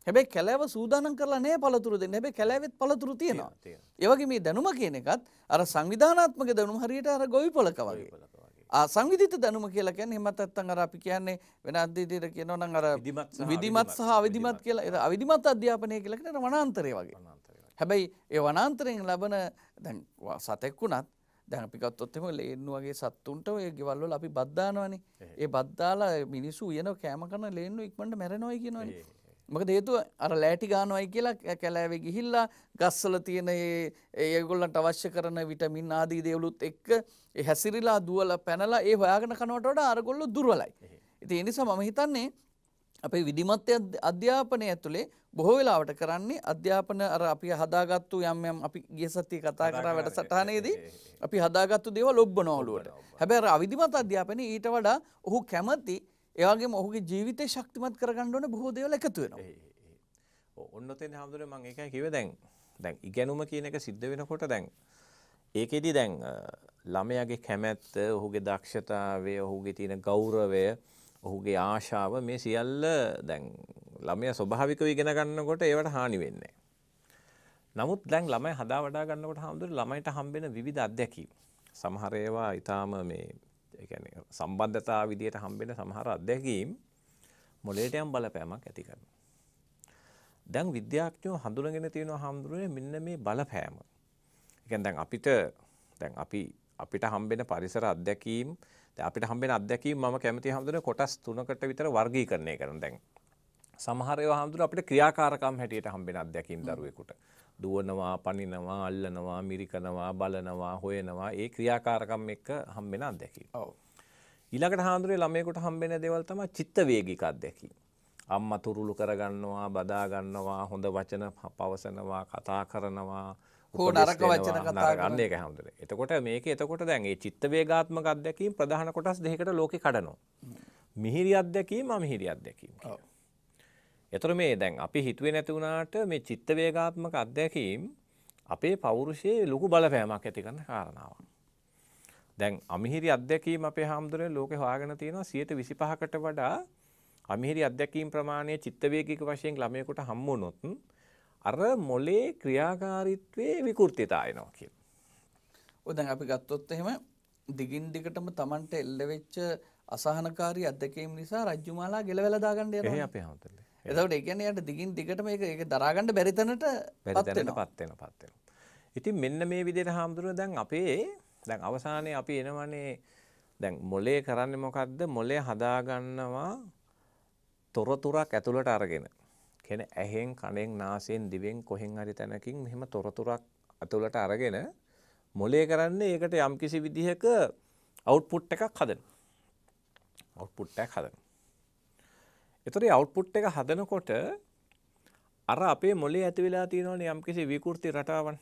S1: හැබැයි කැලෑව සූදානම් කරලා නෑ පළතුරු දෙන්න. හැබැයි කැලෑවෙත් පළතුරු තියෙනවා. ඒ වගේ මේ දැනුම කියන එකත් අර සංවිධානාත්මක දැනුම හරියට අර ගොවිපලක වගේ. ආ සංවිධිත දැනුම කියලා කියන්නේ එහෙමත් නැත්නම් අර අපි කියන්නේ වෙන අධ්‍යයනයට කියනවා නම් අර විධිමත් සහ අවිධිමත් කියලා අවිධිමත් අධ්‍යාපනය කියලා කියන වනාන්තරය වගේ. හැබැයි ඒ වනාන්තරයෙන් ලබන දැන් සතෙක් වුණත් දැන පිකත්තොත්තෙම ලේන්නුවගේ සත්තුන්ට ඔය ගෙවල්ල අපි බද්ධානවනි ඒ බද්දාලා මිනිස්සු යන කෑම කන ලේන්නු ඉක්මට මැරෙනොයි කියනවන මක දේතුව අර ලෑටි ගානවයි කියලා කැලෑවෙ ගිහිල්ලා ගස්සල තියෙන ඒගොල්ලන්ට අවශ්‍ය කරන විටමින් ආදී දේවලුත් එක්ක හැසිරිලා දුවල පැනලා ඒ හොයාගෙන කනවටට අරගොල්ල දුර්වලයි. ඉති එනිසා මම හිතන්නේ අපේ විධිමත්ය අධ්‍යාපනය ඇතුළේ බොහෝ වෙලාවට කරන්නේ අධ්‍යාපන අර අපි හදාගත්තු යම් යම් අපි ගිය සතිය කතා කරා වැඩසටහනේදී අපි හදාගත්තු දේවල් ලොබ්බන ඔලුවට. හැබැයි අර අවිධිමත් අධ්‍යාපනයේ ඊට වඩා ඔහු කැමති ඒ වගේම ඔහුගේ ජීවිතේ ශක්තිමත් කරගන්න ඕන බොහෝ දේවල් එකතු වෙනවා. ඔන්නතෙන්
S2: හැමදෙරේ මම ඒකයි කිව්වේ දැන් දැන් ඉගෙනුම කියන එක සිද්ධ වෙනකොට දැන් ඒකෙදි දැන් ළමයාගේ කැමැත්ත ඔහුගේ දක්ෂතාවය ඔහුගේ තියෙන ගෞරවය ඔහුගේ ආශාව මේ සියල්ල දැන් ළමය ස්වභාවිකව ඉගෙන ගන්නකොට ඒවට හානි වෙන්නේ. නමුත් දැන් ළමයි හදා වඩා ගන්නකොට හාමුදුරුවෝ ළමයිට හම්බෙන විවිධ අත්දැකීම්. සමහර ඒවා ඊටාම මේ ඒ කියන්නේ සම්බන්ධතා විදියට හම්බෙන සමහර අත්දැකීම් මොළයට යම් බලපෑමක් ඇති කරනවා. දැන් විද්‍යාඥයෝ හඳුනගෙන තියෙනවා හඳුනන්නේ මෙන්න මේ බලපෑම. ඒ දැන් අපිට දැන් අපි අපිට හම්බෙන පරිසර අත්දැකීම් දැන් අපිට හම්බෙන අත්දැකීම් මම කැමති හැමදෙන කොටස් තුනකට විතර වර්ගීකරණය කරන දැන් සමහර ඒවා හැමදෙන අපිට ක්‍රියාකාරකම් හැටියට හම්බෙන අත්දැකීම් දරුවෙකුට දුවනවා පනිනවා අල්ලනවා මිරිකනවා බලනවා හොයනවා ඒ ක්‍රියාකාරකම් එක්ක හම්බෙන අත්දැකීම්. ඔව්. ඊළඟට හාමුදුරේ ළමයෙකුට හම්බෙන දේවල් තමයි චිත්ත වේගික අත්දැකීම්. අම්මා තුරුළු කරගන්නවා, බදා ගන්නවා, හොඳ වචන පවසනවා, කතා කරනවා, හෝ නරක වචන කතා ගන්න එක හැමදෙර. එතකොට මේක එතකොට දැන් ඒ චිත්ත වේගාත්මක අත්දැකීම් ප්‍රධාන කොටස් දෙකකට ලෝකෙ කඩනවා. මිහිරි අත්දැකීම් අමිහිරි අත්දැකීම් කියලා. එතකොට මේ දැන් අපි හිතුවේ නැති වුණාට මේ චිත්ත වේගාත්මක අත්දැකීම් අපේ පෞරුෂයේ ලොකු බලපෑමක් ඇති කරන කාරණාවක්. දැන් අමිහිරි අත්දැකීම් අපේ හාමුදුරනේ ලෝකේ හොයාගෙන තියෙනවා 125කට වඩා අමිහිරි අත්දැකීම් ප්‍රමාණය චිත්ත වේගික වශයෙන් ළමයෙකුට හම්බ වුණොත්
S1: අර මොලේ ක්‍රියාකාරීත්වයේ විකෘතිතා එනවා කියලා. ඔය දැන් අපි ගත්තොත් එහෙම දිගින් දිගටම Tamanට එල්ල වෙච්ච අසහනකාරී අත්දැකීම් නිසා රජ්ජුමාලා ගෙලවලා දාගන්න යනවා. එහෙයි අපේ හැමතෙල්ලේ. එතකොට ඒ කියන්නේ යට දිගින් දිගටම ඒක ඒක දරා ගන්න බැරි තැනට පත් වෙනවා. පත් වෙනවා
S2: පත් වෙනවා.
S1: ඉතින් මෙන්න මේ විදිහට හාමුදුරුවෝ
S2: දැන් අපේ දැන් අවසානයේ අපි එනවනේ දැන් මොලේ කරන්නේ මොකද්ද මොලේ හදාගන්නවා තොරතුරක් ඇතුළට අරගෙන කියන ඇහෙන් කණෙන් නාසයෙන් දිවෙන් කොහෙන් හරි තැනකින් මෙහෙම තොරතුරක් අතුලට අරගෙන මොලේ කරන්නේ ඒකට යම්කිසි විදිහක අවුට්පුට් එකක් හදන අවුට්පුට් එකක් හදන එතකොට මේ අවුට්පුට් එක හදනකොට අර අපේ මොලේ ඇති වෙලා තියෙනවනේ යම්කිසි විකෘති රටාවන්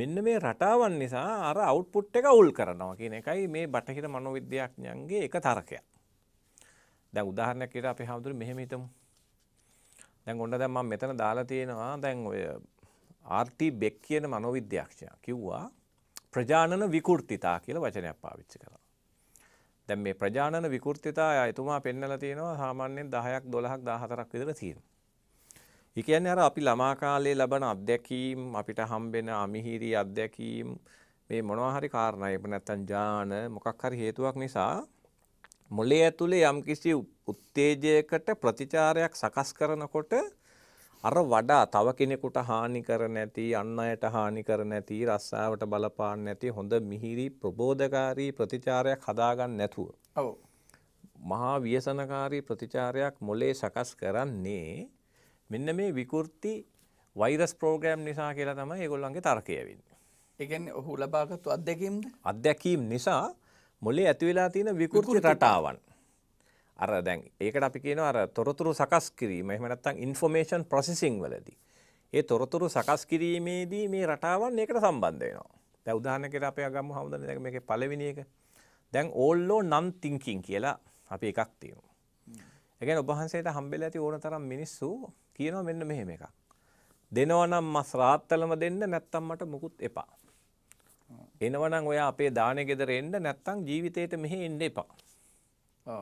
S2: මෙන්න මේ රටාවන් නිසා අර අවුට්පුට් එක උල් කරනවා කියන එකයි මේ බටහිර මනෝවිද්‍යාඥයන්ගේ එක තර්කයක්. දැන් උදාහරණයක් විදිහට අපි හැමෝටම මෙහෙම හිතමු. දැන් ඔන්න දැන් මම මෙතන දාලා තියෙනවා දැන් ඔය ආර්ටි බෙක් කියන මනෝවිද්‍යාඥයා කිව්වා ප්‍රජානන විකෘතිතා කියලා වචනයක් පාවිච්චි කළා. දැන් මේ ප්‍රජානන විකෘතිතා එතුමා පෙන්නලා තියෙනවා සාමාන්‍යයෙන් 10ක් 12ක් 14ක් විතර තියෙනවා. ඒ කියන්නේ අර අපි ළමා කාලේ ලබන අත්දැකීම් අපිට හම්බෙන අමිහිරි අත්දැකීම් මේ මොනවා හරි කාරණා එහෙම නැත්නම් ඥාන මොකක් හරි හේතුවක් නිසා මොලේ ඇතුලේ යම්කිසි උත්තේජයකට ප්‍රතිචාරයක් සකස් කරනකොට අර වඩා තව කෙනෙකුට හානි කර නැති අන් අයට හානි කර නැති රස්සාවට බලපාන්න නැති හොඳ මිහිරි ප්‍රබෝධකාරී ප්‍රතිචාරයක් හදාගන්න නැතුව. ඔව්. මහා ව්‍යසනකාරී ප්‍රතිචාරයක් මොලේ සකස් කරන්නේ මෙන්න මේ විකෘති වෛරස් ප්‍රෝග්‍රෑම් නිසා කියලා තමයි ඒගොල්ලන්ගේ තර්කය වෙන්නේ. ඒ කියන්නේ ඔහු ලබාගත් අත්දැකීම්ද? අත්දැකීම් නිසා මොලේ ඇති වෙලා තියෙන විකෘති රටාවන් අර දැන් ඒකට අපි කියනවා අර තොරතුරු සකස් කිරීම එහෙම නැත්නම් ইনফෝමේෂන් ප්‍රොසෙසිං වලදී ඒ තොරතුරු සකස් කිරීමේදී මේ රටාවන් ඒකට සම්බන්ධ වෙනවා දැන් උදාහරණයකට අපි අගමු හමුදන්නේ දැන් මේකේ පළවෙනි එක දැන් all law non thinking කියලා අපි එකක් තියෙනවා ඒ කියන්නේ ඔබ වහන්සේට හම්බෙලා ඇති ඕන තරම් මිනිස්සු කියනවා මෙන්න මෙහෙම එකක් දෙනවා නම් මස් රාත්තලම දෙන්න නැත්තම් මට මුකුත් එපා එනවනම් ඔයා අපේ දානෙ ගෙදර එන්න නැත්තම් ජීවිතේට මෙහෙ එන්න එපා. ආ.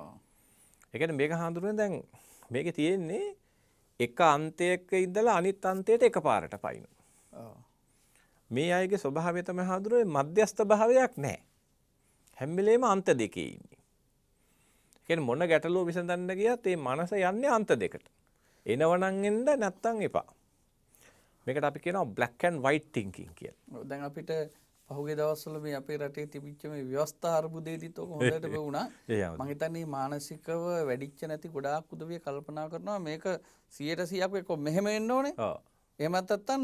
S2: ඒ කියන්නේ මේක හඳුනන දැන් මේකේ තියෙන්නේ එක අන්තයක ඉඳලා අනිත් අන්තයට එකපාරට පයින්න. මේ අයගේ ස්වභාවය තමයි හඳුනන්නේ මධ්‍යස්ථ භාවයක් නැහැ. හැම වෙලේම අන්ත දෙකේ ඉන්නේ. ඒ කියන්නේ මොන ගැටලුව විසඳන්න ගියත් ඒ මනස යන්නේ අන්ත දෙකට. එනවනම් එන්න නැත්තම් එපා. මේකට අපි කියනවා black and white thinking
S1: කියලා. දැන් අපිට පහුගේ දවස්වල මේ අපේ රටේ තිබිච්ච මේ ව්‍යවස්ථා අර්බුදයේදීත් ඔක හොඳට වුණා. මම හිතන්නේ මානසිකව වැඩිච්ච නැති ගොඩාක් උදවිය කල්පනා කරනවා මේක 100% අපි කො මෙහෙම එන්න ඕනේ. ඔව්. එහෙමත් නැත්තම්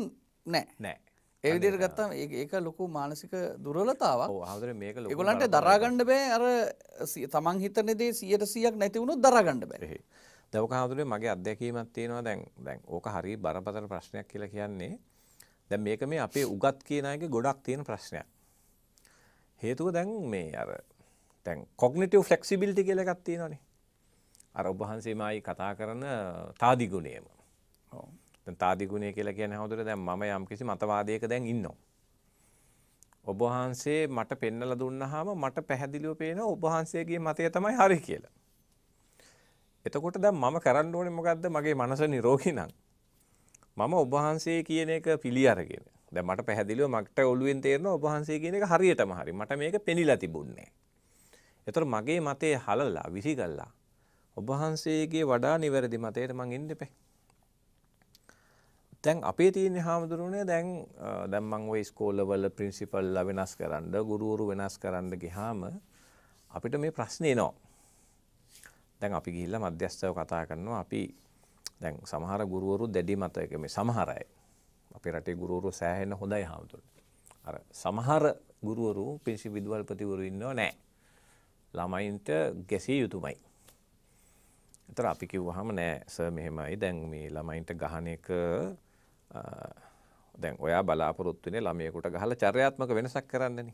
S1: නෑ. නෑ. ඒ විදිහට ගත්තම ඒක ලොකු මානසික දුර්වලතාවක්. ඔව් හවුදර මේක ලොකු. ඒගොල්ලන්ට දරා ගන්න බෑ අර තමන් හිතන දේ 100%ක් නැති වුණොත් දරා ගන්න බෑ.
S2: දවක හඳුනේ මගේ අත්දැකීමක් තියෙනවා දැන් දැන් ඕක හරිය බරපතල ප්‍රශ්නයක් කියලා කියන්නේ දැන් මේක මේ අපේ උගත් කියන අයගේ ගොඩක් තියෙන ප්‍රශ්නයක්. හේතුව දැන් මේ අර දැන් කොග්නිටිව් ෆ්ලෙක්සිබිලිටි කියලා එකක් තියෙනවානේ. අර ඔබ වහන්සේමයි කතා කරන තාදි ගුණයම. ඔව්. දැන් තාදි ගුණය කියලා කියන්නේ හොඳට දැන් මම යම්කිසි මතවාදයක දැන් ඉන්නවා. ඔබ වහන්සේ මට පෙන්නලා දුන්නාම මට පැහැදිලිව පේන ඔබ වහන්සේගේ මතය තමයි හරි කියලා. එතකොට දැන් මම කරන්න ඕනේ මොකද්ද මගේ මනස නිරෝගී නම් මම ඔබහන්සේ කියන එක පිළි අරගෙන දැන් මට පැහැදිලිව මට ඔළුවෙන් තේරෙනවා ඔබහන්සේ කියන එක හරියටම හරි මට මේක පෙනිලා තිබුණේ එතකොට මගේ මතේ හලලා විසිකල්ලා ඔබහන්සේගේ වඩා නිවැරදි මතයට මං ඉන්න එපේ දැන් අපේ තියෙන හාමුදුරුවනේ දැන් දැන් මං ওই ස්කෝලවල ප්‍රින්සිපල්ලා වෙනස් කරන්න ගුරුවරු වෙනස් කරන්න ගියාම අපිට මේ ප්‍රශ්නේ එනවා දැන් අපි ගිහිල්ලා මධ්‍යස්ථව කතා කරනවා අපි දැන් සමහර ගුරුවරු දැඩි මතයක මේ සමහර අය අපේ රටේ ගුරුවරු සෑහෙන්න හොඳයි හාමුදුරුවෝ අර සමහර ගුරුවරු පිරිසි විදුහල්පතිවරු ඉන්නව නෑ ළමයින්ට ගැසිය යුතුමයි එතර අපි කිව්වහම නෑ සර් මෙහෙමයි දැන් මේ ළමයින්ට ගහන එක දැන් ඔයා බලාපොරොත්තු වෙන්නේ ළමයෙකුට ගහලා චර්යාත්මක වෙනසක් කරන්නනේ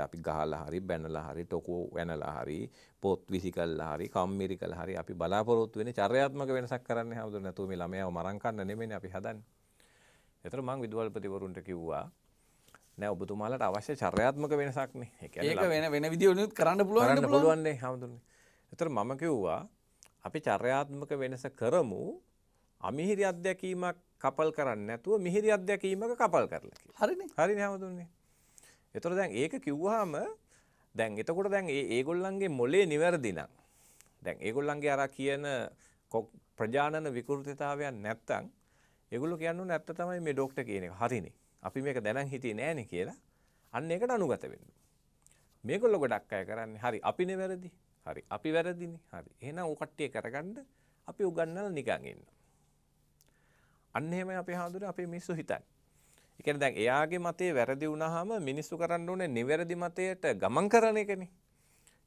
S2: අපි ගහලා හරි බැනලා හරි ටොකෝ වැනලා හරි පොත් විසි කළා හරි කම්මිරි කළා හරි අපි බලාපොරොත්තු වෙන්නේ චර්යාත්මක වෙනසක් කරන්න හැමදෙන්න නැතුව මේ ළමයාව මරන් කන්න නෙමෙයිනේ අපි හදන්නේ. ඒතර මං විදුහල්පතිවරුන්ට කිව්වා නෑ ඔබතුමාලට අවශ්‍ය චර්යාත්මක වෙනසක් නේ. ඒ කියන්නේ ඒක වෙන වෙන විදිහවලුත් කරන්න පුළුවන් නේද? කරන්න පුළුවන් නේ හැමදෙන්නේ. ඒතර මම කිව්වා අපි චර්යාත්මක වෙනස කරමු අමිහිරි අධ්‍යක්ීමක් කපල් කරන්න නැතුව මිහිරි අධ්‍යක්ීමක කපල් කරලා කියලා. හරිනේ. හරිනේ හැමදෙන්නේ. එතකොට දැන් ඒක කිව්වහම දැන් එතකොට දැන් ඒ ඒගොල්ලන්ගේ මොලේ නිවැරදි නම් දැන් ඒගොල්ලන්ගේ අර කියන ප්‍රජානන විකෘතිතාවයන් නැත්තම් ඒගොල්ලෝ කියන්නේ නැත්ත තමයි මේ ડોක්ටර් කියන එක. හරිනේ. අපි මේක දැනන් හිතියේ නෑනේ කියලා. අන්න ඒකට අනුගත වෙන්න. මේගොල්ලෝ ගොඩක් අය කරන්නේ හරි අපිනේ වැරදි. හරි අපි වැරදිනේ. හරි. එහෙනම් ඕ කට්ටිය කරගන්න අපි උගන්වලා නිකන් ඉන්න. අන්න එහෙමයි අපි හඳුනේ අපේ මිනිස්සු හිතන්නේ. ඒ කියන්නේ දැන් එයාගේ මතේ වැරදි වුණාම මිනිස්සු කරන්න ඕනේ නිවැරදි මතයට ගමන් කරන එකනේ.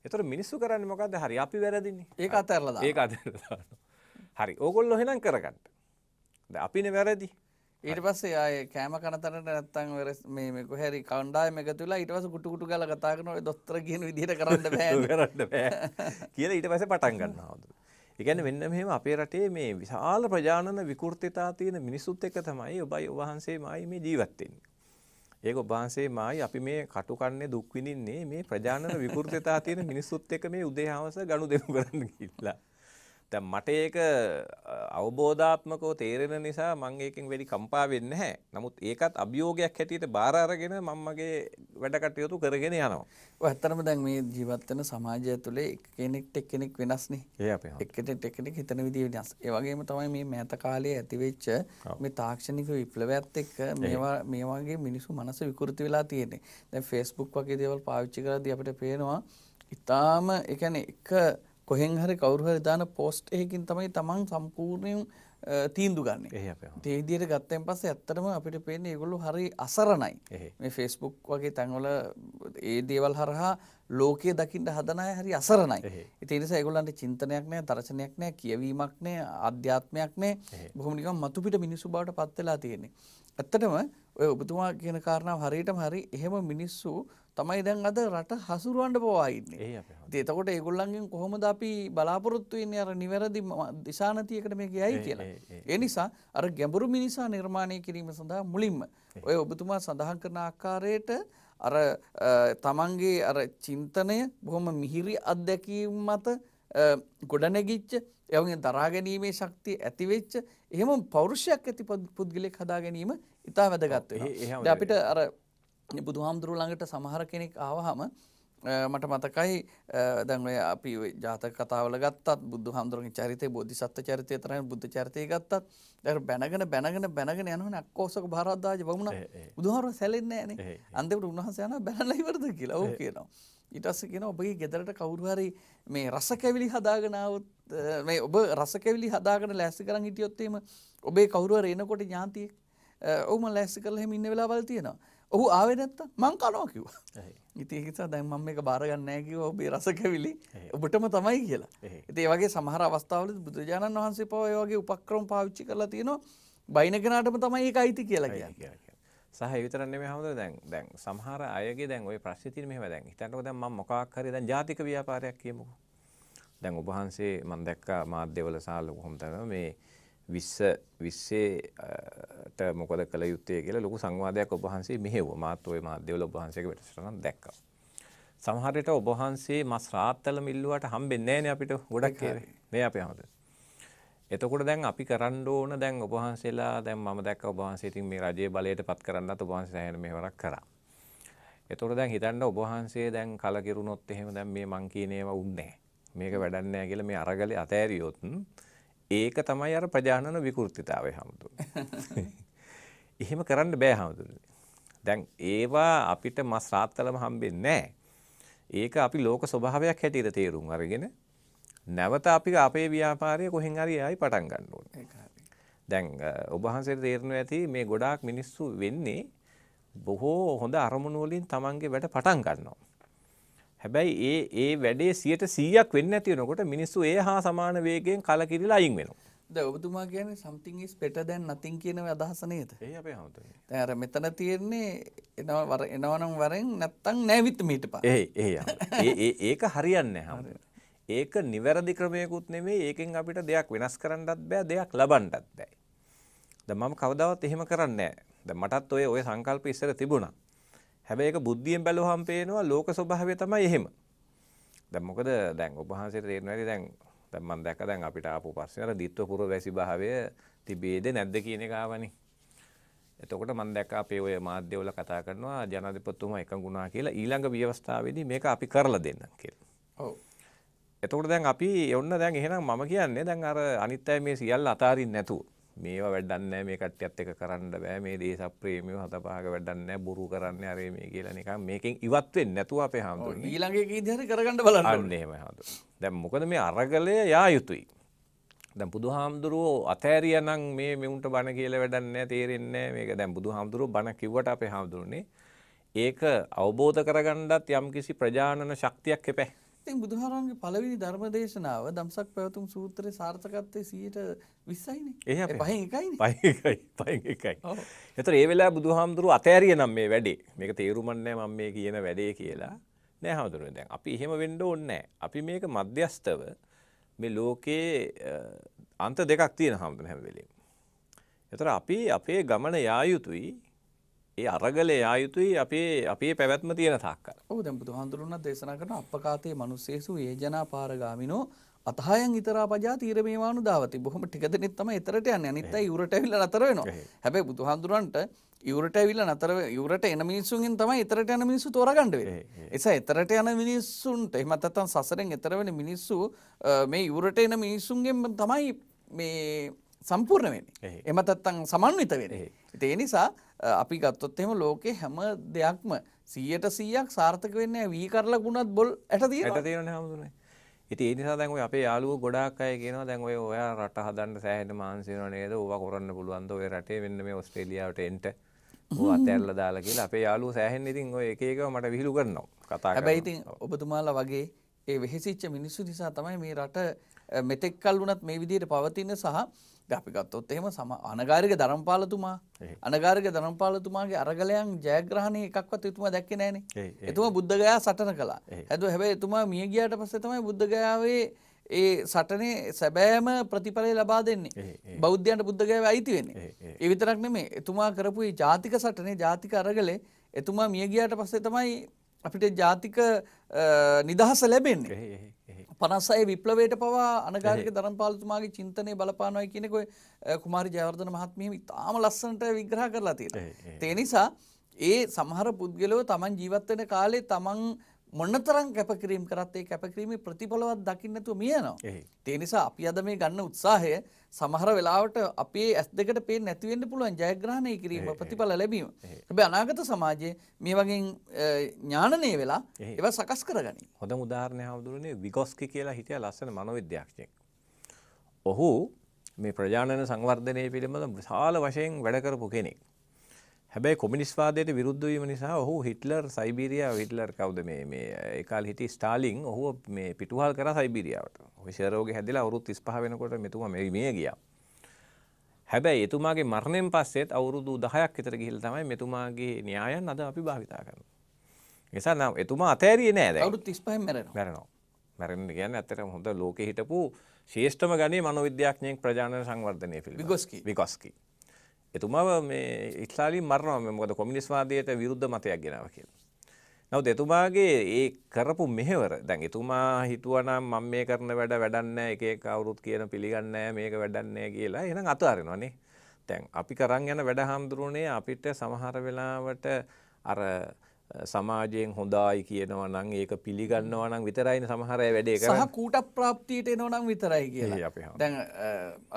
S2: ඒතර මිනිස්සු කරන්නේ මොකද්ද?
S1: හරි අපි වැරදින්නේ. ඒක අතහැරලා දාන්න. ඒක අතහැරලා දාන්න. හරි. ඕගොල්ලෝ එහෙනම් කරගන්න. දැන් අපිනේ වැරදි. ඊට පස්සේ ආයේ කෑම කන තැනට නැත්තම් මේ මේ කොහරි කණ්ඩායම එකතු වෙලා ඊට පස්සේ කුටු කුටු ගාලා කතා කරන ඔය දොස්තර කියන විදිහට කරන්න බෑ. කරන්න බෑ.
S2: කියලා ඊට පස්සේ පටන් ගන්නවා. ඒ කියන්නේ මෙන්න මෙහෙම අපේ රටේ මේ විශාල ප්‍රජානන විකෘතිතා තියෙන මිනිසුත් එක්ක තමයි ඔබයි ඔබ වහන්සේමයි මේ ජීවත් වෙන්නේ. ඒක ඔබ වහන්සේමයි අපි මේ කටු කන්නේ දුක් විඳින්නේ මේ ප්‍රජානන විකෘතිතා තියෙන මිනිසුත් එක්ක මේ උදේ හවස ගනුදෙනු කරන්න ගිහිල්ලා. දැන් මට ඒක අවබෝධාත්මකව තේරෙන නිසා මම ඒකෙන් වැඩි කම්පා වෙන්නේ නැහැ. නමුත් ඒකත් අභියෝගයක් හැටියට බාර අරගෙන මම මගේ වැඩ කටයුතු කරගෙන යනවා.
S1: ඔය ඇත්තටම දැන් මේ ජීවත් වෙන සමාජය තුළ එක්කෙනෙක්ට එක්කෙනෙක් වෙනස්නේ. ඒ අපේ. එක්කෙනෙක්ට එක්කෙනෙක් හිතන විදිය වෙනස්. ඒ වගේම තමයි මේ මෑත කාලයේ ඇති වෙච්ච මේ තාක්ෂණික විප්ලවයත් එක්ක මේවා මේ වගේ මිනිස්සු මනස විකෘති වෙලා තියෙන්නේ. දැන් Facebook වගේ දේවල් පාවිච්චි කරද්දී අපිට පේනවා ඊටාම ඒ කියන්නේ එක කොහෙන් හරි කවරු හරි දාන පෝස්ට් එකකින් තමයි තමන් සම්පූර්ණයෙන් තීන්දු ගන්න තේදියට ගත්තයෙන් පස ඇත්තටම අපිට පේන්නේ ඒගොල්ලු හරි අසරණයි මේ ෆෙස්බුක් වගේ තැන්වල ඒ දේවල් හරහා ලෝකයේ දකිින්ට හදනය හරි අසරණයි ඉතිනිස ඒගොලන්ට චින්තනයක් නෑ දර්ශනයක් නෑ කියවීමක් නෑ අධ්‍යාත්මයක් නෑ බොහමනිකම් මතුපිට මිනිසු බවට පත්වෙලා තියෙන්නේ ඇත්තටම ඔය ඔබතුමා කියන කාරණාව හරියටම හරි එහෙම මිනිස්සු තමයි දැන් අද රට හසුරුවන්න පවා ඉන්නේ. ඉතින් එතකොට ඒගොල්ලන්ගෙන් කොහොමද අපි බලාපොරොත්තු වෙන්නේ අර නිවැරදි දිශානතියකට මේක යයි කියලා. ඒ නිසා අර ගැඹුරු මිනිසා නිර්මාණය කිරීම සඳහා මුලින්ම ඔය ඔබතුමා සඳහන් කරන ආකාරයට අර තමන්ගේ අර චින්තනය බොහොම මිහිරි අත්දැකීම් මත ගොඩනැගිච්ච එවන්ගේ දරා ගැනීමේ ශක්තිය ඇති වෙච්ච එහෙම පෞරුෂයක් ඇති පුද්ගලෙක් හදා ගැනීම ඉතා වැදගත් වෙනවා. අපිට අර බුදුහාමුදුරුවෝ ළඟට සමහර කෙනෙක් ආවහම මට මතකයි දැන් ඔය අපි ජාතක කතාවල ගත්තත් බුදුහාමුදුරන්ගේ චරිතය බෝධිසත්ත්ව චරිතය තරයි බුද්ධ චරිතය ගත්තත් දැන් බැනගෙන බැනගෙන බැනගෙන යනවනේ අක්කෝසක භාරද්දාජ වුණා. බුදුහාමුදුරුවෝ සැලෙන්නේ නැහැ නේ. අන්තිමට උන්වහන්සේ යනවා බැනලා ඉවරද කියලා. ඔව් කියනවා. ඊටස්ස කියෙන ඔබගේ ගෙදරට කවුරුහරි මේ රස කැවිලි හදාගෙනාවත් මේ ඔබ රස කැවිලි හදාගෙන ලෑස්ති කරන්න හිටියොත්තේම ඔබේ කවුරුවර එනකොට ඥාතියෙක් ඔහුම ලෑස්ති කරල හෙම ඉන්න වෙලාවල් තියෙනවා ඔහු ආවෙනැත්ත මං කනෝ කිව ඉතිසා දැන් මම එක බාරගන්නෑකිව ඔබේ රසකවිලි ඔබටම තමයි කියලා ඒේ වගේ සමහර අවස්ථාවල බුදුරජාණන් වහන්සේ පවයෝගේ උපක්‍රම පාවිච්චි කරලා තියෙනවා බයිනගෙනටම තමයි ඒ අයිති කියලා කිය කියලා සහ විතර නෙමෙයි හැමෝටම දැන් දැන්
S2: සමහර අයගේ දැන් ওই ප්‍රශ්නේ තියෙන මෙහෙම දැන් හිතන්නකෝ දැන් මම මොකක් හරි දැන් ජාතික ව්‍යාපාරයක් කියමුකෝ. දැන් ඔබ වහන්සේ මම දැක්කා මාධ්‍යවල සහ ලොකු කොහොමද මේ 20 20ට මොකද කළ යුත්තේ කියලා ලොකු සංවාදයක් ඔබ වහන්සේ මෙහෙවුවා. මාත් ওই මාධ්‍යවල ඔබ වහන්සේගේ වැඩසටහනක් දැක්කා. සමහර විට ඔබ වහන්සේ මස් රාත්තල මිල්ලුවට හම්බෙන්නේ නැහැ නේ අපිට ගොඩක් ඒවා. මේ අපේ හැමදේ. එතකොට දැන් අපි කරන්න ඕන දැන් ඔබ වහන්සේලා දැන් මම දැක්ක ඔබ වහන්සේ ඉතින් මේ රජයේ බලයට පත් කරන්නත් ඔබ වහන්සේ සෑහෙන මෙහෙවරක් කරා. එතකොට දැන් හිතන්න ඔබ වහන්සේ දැන් කලකිරුණොත් එහෙම දැන් මේ මං කියන ඒවා උන්නේ මේක වැඩක් නැහැ කියලා මේ අරගලේ අතෑරියොත් ඒක තමයි අර ප්‍රජානන විකෘතිතාවය හැමතුනේ. එහෙම කරන්න බෑ හැමතුනේ. දැන් ඒවා අපිට මස් රාත්තලම හම්බෙන්නේ නැහැ. ඒක අපි ලෝක ස්වභාවයක් හැටියට තේරුම් අරගෙන නැවත අපි අපේ ව්‍යාපාරය කොහෙන් හරි ආයි පටන් ගන්න ඕනේ. දැන් ඔබ වහන්සේට තේරෙනවා ඇති මේ ගොඩාක් මිනිස්සු වෙන්නේ බොහෝ හොඳ අරමුණු වලින් Tamanගේ වැඩ පටන් ගන්නවා. හැබැයි ඒ ඒ වැඩේ 100%ක් වෙන්නේ නැති වෙනකොට මිනිස්සු ඒ හා සමාන වේගයෙන් කලකිරිලා අයින් වෙනවා.
S1: දැන් ඔබතුමා කියන්නේ something is better than nothing කියන අදහස නේද? ඒ අපේ හමුතුනේ. දැන් අර මෙතන තියෙන්නේ එනවා එනවනම් වරෙන් නැත්තම් නැවිත් මීට පස්සේ.
S2: ඒ ඒ ඒක හරියන්නේ නැහැ ඒක නිවැරදි ක්‍රමයකුත් නෙමෙයි. ඒකෙන් අපිට දෙයක් වෙනස් කරන්නත් බෑ, දෙයක් ලබන්නත් බෑ. දැන් මම කවදාවත් එහෙම කරන්නේ නෑ. දැන් මටත් ඔය ඔය සංකල්ප ඉස්සර තිබුණා. හැබැයි ඒක බුද්ධියෙන් බැලුවහම පේනවා ලෝක ස්වභාවය තමයි එහෙම. දැන් මොකද දැන් ඔබ වහන්සේට තේරෙන වැඩි දැන් දැන් මම දැක්ක දැන් අපිට ආපු ප්‍රශ්නේ අර ditthව පුරව වැසි භාවය තිබේද නැද්ද කියන එක ආවනේ. එතකොට මම දැක්ක අපේ ඔය මාධ්‍යවල කතා කරනවා ජනාධිපතිතුමා එකඟුණා කියලා ඊළඟ විවස්ථාවේදී මේක අපි කරලා දෙන්නම් කියලා. ඔව්. එතකොට දැන් අපි ඔන්න දැන් එහෙනම් මම කියන්නේ දැන් අර අනිත් අය මේ සියල්ල අතාරින්න නැතුව මේවා වැඩක් නැහැ මේ කට්ටියත් එක්ක කරන්න බෑ මේ දේශප්‍රේමියෝ හතපහක වැඩක් නැහැ බොරු කරන්නේ අරේ මේ කියලා නිකන් මේකෙන් ඉවත් වෙන්නේ නැතුව අපේ හාමුදුරනේ ඊළඟ එකේදී හරි කරගන්න බලන්න අන්න එහෙමයි හාමුදුර දැන් මොකද මේ අරගලය යා යුතුයි දැන් බුදු හාමුදුරුවෝ අතෑරිය නම් මේ මෙවුන්ට බණ කියල වැඩන්න තේරෙන්නේ මේක දැන් බුදු හාමුදුරුව බණ කිව්වට අපේ හාමුදුරුවනේ ඒක අවබෝධ කරගණ්ඩත් යම් කිසි ප්‍රජාණන ශක්තියක් එපැ
S1: ඉතින් බුදුහාරන්ගේ පළවෙනි ධර්ම දේශනාව දම්සක් පැවතුම් සූත්‍රය සාර්ථකත්වය සීට විස්සයින එහ පහි එකයි
S2: පහි පහි එකයි එත ඒ වෙලා බුදුහාමුදුරු අතෑරිය නම් මේ වැඩේ මේක තේරුමන්නෑ මම මේ කියන වැඩේ කියලා නෑ හාමුදුරුව දැන් අපි එහෙම වෙන්ඩ ඕන්නෑ අපි මේක මධ්‍යස්ථව මේ ලෝකයේ අන්ත දෙකක් තියෙන හාමුදුර හැම වෙලේ එතර අපි අපේ ගමන යා යුතුයි ඒ අරගලේ ආයුතුයි අපේ අපේ පැවැත්ම තියෙන තාක්කල්.
S1: ඔව් දැන් බුදුහාඳුරුණා දේශනා කරන අපකාතේ මිනිස්සේසු යේජනා පාරගාමිනෝ අතහයන් ඉතරා පජා තීර මේවානු දාවති. බොහොම ටික දෙනෙක් තමයි එතරට යන්නේ. අනිත් අය යුරට ඇවිල්ලා නතර වෙනවා. හැබැයි බුදුහාඳුරන්ට යුරට ඇවිල්ලා නතර යුරට එන මිනිස්සුන්ගෙන් තමයි එතරට යන මිනිස්සු තෝරගන්න වෙන්නේ. එසා එතරට යන මිනිස්සුන්ට එහෙමත් නැත්නම් සසරෙන් එතර වෙන මිනිස්සු මේ යුරට එන මිනිස්සුන්ගෙන් තමයි මේ සම්පූර්ණ වෙන්නේ එමතත්තං සමන්විත වෙන. ඒ නිසා අපි ගත්තොත් එම ලෝකෙ හැම දෙයක්ම සීයට සීයක් සාර්ථක වෙන්න වී කරලා ගුණත් බොල් ඇට දී ඇට තියෙන
S2: හමුදුනේ ඉති ඒනිසා දැන්ව අපේ යාලුව ගොඩක් අය කියෙනවා දැන්ව ඔය රට හදන්න සෑහට මාන්සින නේද ඕවා කොරන්න පුළුවන්ද ඔය රටේ වෙන්න මේ ඔස්ට්‍රේලියාවට එන්ට ඇල්ල දාලා කියලා අපේ යාලු සෑහෙන් ඉතින් ඔය
S1: එකක මට විහිලු කරනවා කතා හැබැයිඉතින් ඔබතුමාලා වගේ ඒ වෙහෙසිච්ච මිනිස්සු නිසා තමයි මේ රට මෙතෙක්කල් වනත් මේ විදියට පවතින්න සහ අපි ගත්තොත් එහෙම සම අනගාරික ධරම්පාලතුමා අනගාරික ධරම්පාලතුමාගේ අරගලයන් ජයග්‍රහණය එකක්වත් එතුමා දැක්කේ නෑනේ. එතුමා බුද්ධගයා සටන කළා. හැදුව හැබැයි එතුමා මිය ගියාට පස්සේ තමයි බුද්ධගයාවේ ඒ සටනේ සැබෑම ප්‍රතිඵලය ලබා දෙන්නේ. බෞද්ධයන්ට බුද්ධගයාවේ අයිති වෙන්නේ. ඒ විතරක් නෙමෙයි එතුමා කරපු ජාතික සටනේ ජාතික අරගලේ එතුමා මිය ගියාට පස්සේ තමයි අපිට ජාතික නිදහස ලැබෙන්නේ. පනස්සය විප්ලවයට පවා අනගාරික දරම්පාලතුමාගේ චින්තනය බලපානොයි කියනකො කුමාරි ජයවර්ධන මහත්මයම තාම ලස්සනට විග්‍රහ කරලා තියෙන. තේ නිසා ඒ සමහර පුද්ගලෝ තමන් ජීවත්වෙන කාලේ තමන් මොන්නතරම් කැපකිරීම් කරත් ඒ කැපකිරීමේ ප්‍රතිඵලවත් දකින්න නැතුව මියනවා. ඒ නිසා අපි අද මේ ගන්න උත්සාහය සමහර වෙලාවට අපේ ඇස් දෙකට පේන්නේ නැති වෙන්න පුළුවන් ජයග්‍රහණය කිරීම ප්‍රතිඵල ලැබීම. හැබැයි අනාගත සමාජයේ මේ වගේ ඥානණය වෙලා ඒවා සකස් කරගනි.
S2: හොඳම උදාහරණයක් හඳුනන්නේ විගොස්කි කියලා හිටිය ලස්සන මනෝවිද්‍යාඥයෙක්. ඔහු මේ ප්‍රජානන සංවර්ධනය පිළිබඳ විශාල වශයෙන් වැඩ කරපු කෙනෙක්. හැබැයි කොමිනිස්වාදයට විරුද්ධවීම නිසා ඔහු හිටලර් සයිබීරියා විටලර් කවද මේ එකල් හිටි ස්ටාලිං ඔහු මේ පිටුහල් කර සයිබීරියාවට විශරෝග හැදිලා අවුරුත් ස්පහ වෙනකොට මෙතුම මේ මේ ගිය හැබැයි එතුමාගේ මරණයෙන් පස්සෙත් අවුරුදු දහයක් විතර ගිහිල් තමයි මෙතුමාගේ න්‍යායන් අද අපි භාවිතා කරනවා නිසා නම් එතුමා අතෑරියේ නෑ දැන් අවුරුදු 35න් මැරෙනවා මැරෙනවා මැරෙන්න කියන්නේ ඇත්තටම හොඳ ලෝකේ හිටපු ශ්‍රේෂ්ඨම ගණේ මනෝවිද්‍යාඥයෙක් ප්‍රජානන සංවර්ධනයේ පිළිබඳ විගොස්කි විගොස්කි එතුමාව මේ ඉස්ලාලින් මරණවා මොකද කොමිනිස්වාදයට විරුද්ධ මතයක් ගෙනාව කියලා. නමුත් එතුමාගේ ඒ කරපු මෙහෙවර දැන් එතුමා හිතුවනම් මම මේ කරන වැඩ වැඩක් නැහැ එක එක අවුරුත් කියන පිළිගන්නේ මේක වැඩක් නැහැ කියලා එහෙනම් අතාරිනවනේ. දැන් අපි කරන් යන වැඩ හම්දුරුනේ අපිට සමහර වෙලාවට අර සමාජයෙන් හොඳයි කියනවා නම් ඒක පිළිගන්නවා නම් විතරයින සමහර අය වැඩේ කරන්නේ. සහ
S1: කූට ප්‍රාප්තියට එනවා නම් විතරයි කියලා. දැන්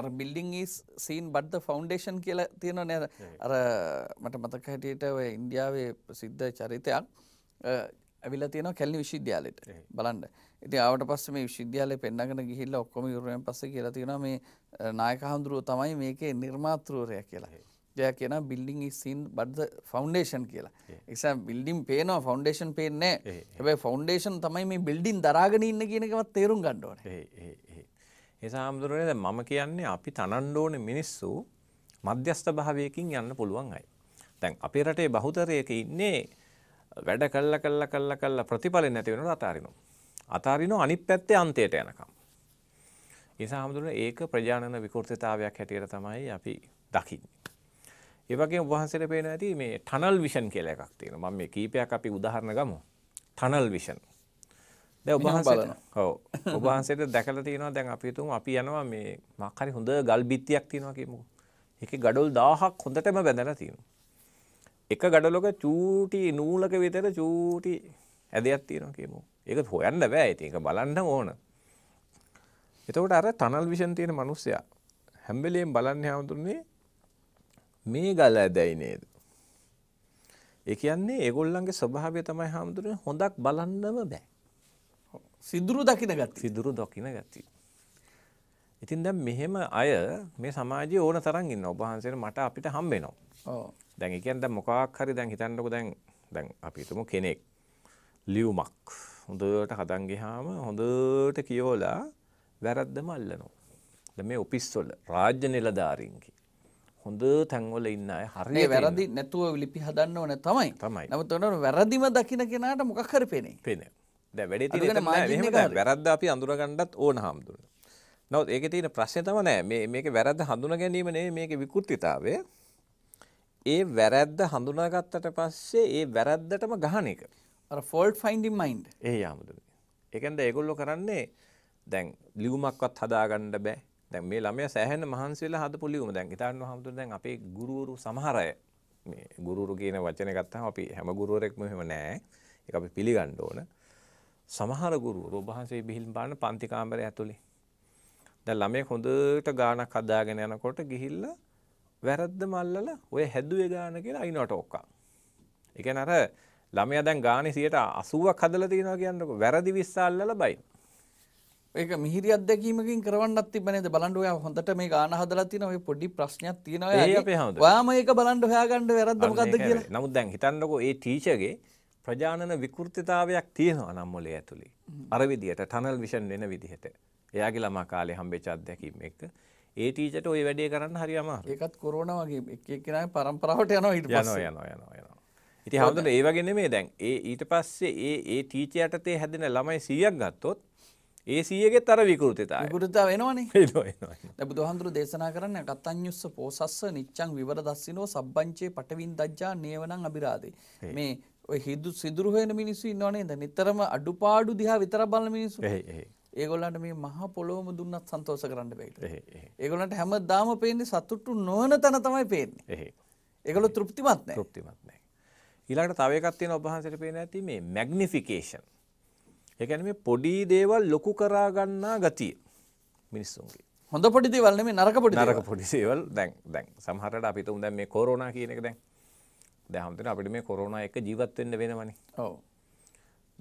S1: අර building is seen but the foundation කියලා තියෙනවා නේද? අර මට මතක හැටියට ඔය ඉන්දියාවේ ප්‍රසිද්ධ චරිතයක් ඇවිල්ලා තියෙනවා කැලණි විශ්වවිද්‍යාලෙට බලන්න. ඉතින් ආවට පස්සේ මේ විශ්වවිද්‍යාලේ පෙන්නගෙන ගිහිල්ලා ඔක්කොම ඉවරයෙන් පස්සේ කියලා තියෙනවා මේ නායක හඳුරුව තමයි මේකේ නිර්මාතෘවරයා කියලා. ජය කියන බිල්ඩිං ඉසින් බද්ද ෆෞන්ඩේෂන් කියලා එක්ස බිල්ඩිම් පේනවා ෆෞන්ඩේෂන් පේන්නේ හැබයි ෆෞන්ඩේෂන් තමයි මේ බිල්ඩින් දරාගෙන ඉන්න කියනකවත් තේරුම් ගණ්ඩෝන ඒ සාමුදුරනද මම කියන්නේ අපි තනන්්ඩෝන මිනිස්සු
S2: මධ්‍යස්ථ භාවයකින් යන්න පුළුවන් අයි තැන් අපේ රටේ බහුතරයක ඉන්නේ වැඩ කල්ල කල්ල කල්ල කල්ල ප්‍රතිඵල නැතිවෙන අතාරිනු අතාරිනු අනිත් පැත්තේ අන්තයට යනකම් ඒ සාමුදුරන ඒක ප්‍රජාණන විකෘතිතාවයක් හැටියට තමයි අපි දකින්නේ ඒ වගේම වහන්සේට පේන ඇති මේ ටනල් විෂන් කියලා එකක් තියෙනවා. මම මේ කීපයක් අපි උදාහරණ ගමු. Tunnel vision. දැන් ඔබ වහන්සේට ඔව්. ඔබ වහන්සේට දැකලා තියෙනවා දැන් අපි හිතමු අපි යනවා මේ මොකක් හරි හොඳ ගල් බිත්තියක් තියෙනවා කියමුකෝ. ඒකේ ගඩොල් 1000ක් හොඳටම බැඳලා තියෙනවා. එක ගඩලොක චූටි නූලක විතර චූටි ඇදයක් තියෙනවා කියමු. ඒක හොයන්න බෑ ඉතින් ඒක බලන්න ඕන. එතකොට අර ටනල් විෂන් තියෙන මිනිස්සයා හැම වෙලෙම බලන්නේ හැමතුනේ මේ ගල ඇදයි නේද? ඒ කියන්නේ ඒගොල්ලන්ගේ ස්වභාවය තමයි හාමුදුරනේ හොඳක් බලන්නම බෑ. සිදුරු දකින්න ගත්තා. සිදුරු දකින්න ගත්තා. ඉතින් දැන් මෙහෙම අය මේ සමාජයේ ඕන තරම් ඉන්නවා. ඔබ වහන්සේට මට අපිට හම් වෙනවා. ඔව්. දැන් ඒ කියන්නේ දැන් මොකක් හරි දැන් හිතන්නකෝ දැන් දැන් අපි හිතමු කෙනෙක් ලියුමක් හොඳට හදන් ගියාම හොඳට කියෝලා වැරද්දම අල්ලනවා. දැන් මේ ඔෆිස් වල රාජ්‍ය නිලධාරීන්ගේ
S1: හොඳ තැන්වල ඉන්න අය හරිය වැරදි නැතුව ලිපි හදන්න ඕන තමයි තමයි නමුත් ඔන්න වැරදිම දකින්න කෙනාට මොකක් හරි පේනේ පේනේ
S2: දැන් වැඩේ තියෙන එහෙම දැන් වැරද්ද අපි අඳුරගන්නත් ඕන හැමදුන නමුත් ඒකේ තියෙන ප්‍රශ්නේ තමයි නෑ මේ මේකේ වැරද්ද හඳුනා ගැනීම නෙවෙයි මේකේ විකෘතිතාවය ඒ වැරද්ද හඳුනාගත්තට පස්සේ ඒ වැරද්දටම ගහන එක අර
S1: ෆෝල්ට් ෆයින්ඩින් මයින්ඩ්
S2: ඒ යාමුදුනේ ඒ කියන්නේ ඒගොල්ලෝ කරන්නේ දැන් ලියුමක්වත් හදාගන්න බෑ දැන් මේ ළමයා සෑහෙන මහන්සි වෙලා හදපු ලියුම දැන් ඉතාලන හැමතුන දැන් අපේ ගුරුවරු සමහර අය මේ ගුරුවරු කියන වචනේ ගත්තාම අපි හැම ගුරුවරෙක්ම එහෙම නෑ ඒක අපි පිළිගන්න ඕන සමහර ගුරුවරු ඔබ වහන්සේ බිහිල් බලන පන්ති කාමරය ඇතුලේ දැන් ළමයෙක් හොඳට ගානක් හදාගෙන යනකොට ගිහිල්ලා වැරද්ද මල්ලලා ඔය හැදුවේ ගාන කියලා අයිනට ඔක්කා. ඒ කියන්නේ අර ළමයා දැන් ගානේ 80ක් හදලා තියනවා කියන්නකො වැරදි 20 අල්ලලා බයිනවා.
S1: ඒක මිහිරි අත්දැකීමකින් කරවන්නත් තිබ්බනේද බලන්න ඔයා හොඳට මේ ගාන හදලා තියෙන ඔය පොඩි ප්‍රශ්නයක් තියෙනවා ඒ අපේ හැමදේ. ඔයා මේක බලන්න හොයාගන්න වැරද්ද මොකද්ද කියලා.
S2: නමුත් දැන් හිතන්නකෝ ඒ ටීචර්ගේ ප්‍රජානන විකෘතිතාවයක් තියෙනවා නම් මොලේ ඇතුලේ. අර විදියට ටනල් විෂන් වෙන විදිහට. එයාගේ ළමා කාලේ හම්බෙච්ච අත්දැකීම් එක්ක ඒ ටීචර්ට ওই වැඩේ කරන්න හරි අමාරුයි.
S1: ඒකත් කොරෝනා වගේ එක එක්කෙනාගේ පරම්පරාවට යනවා ඊට පස්සේ. යනවා යනවා යනවා.
S2: ඉතින් හැමදේම ඒ වගේ නෙමෙයි දැන්. ඒ ඊට පස්සේ ඒ ඒ ටීචර් යටතේ හැදෙන ළමයි 100ක් ගත්තොත් ඒ සියගේ තර විකෘතතා විකෘතා වෙනවානේ
S1: බුදුහන්දුරු දේශනා කරන්න කත්තඤ්යුස්ස පෝසස්ස නිච්චං විවර දස්සිනෝ සබ්බංචේ පටවින් දජ්ජා නේවනං අබිරාදේ මේ ඔය හිදු සිදුරු වෙන මිනිස්සු ඉන්නව නේද නිතරම අඩුපාඩු දිහා විතර බලන මිනිස්සු ඒගොල්ලන්ට මේ මහා පොළොවම දුන්නත් සන්තෝෂ කරන්න බැයිද ඒගොල්ලන්ට හැමදාම පේන්නේ සතුටු නොවන තැන තමයි පේන්නේ ඒගොල්ලෝ තෘප්තිමත් නැහැ තෘප්තිමත් නැහැ ඊළඟට තව එකක් තියෙනවා ඔබ වහන්සේට
S2: පේන ඇති මේ මැග්නිෆිකේෂන් ඒ කියන්නේ මේ පොඩි දේවල් ලොකු කරා ගන්නා ගතිය මිනිස්සුන්ගේ.
S1: හොඳ පොඩි දේවල් නෙමෙයි නරක පොඩි නරක පොඩි
S2: දේවල් දැන් දැන් සමහරට අපිට උන් දැන් මේ කොරෝනා කියන එක දැන් දැන් හැමතැනම අපිට මේ කොරෝනා එක ජීවත් වෙන්න වෙනවනේ. ඔව්.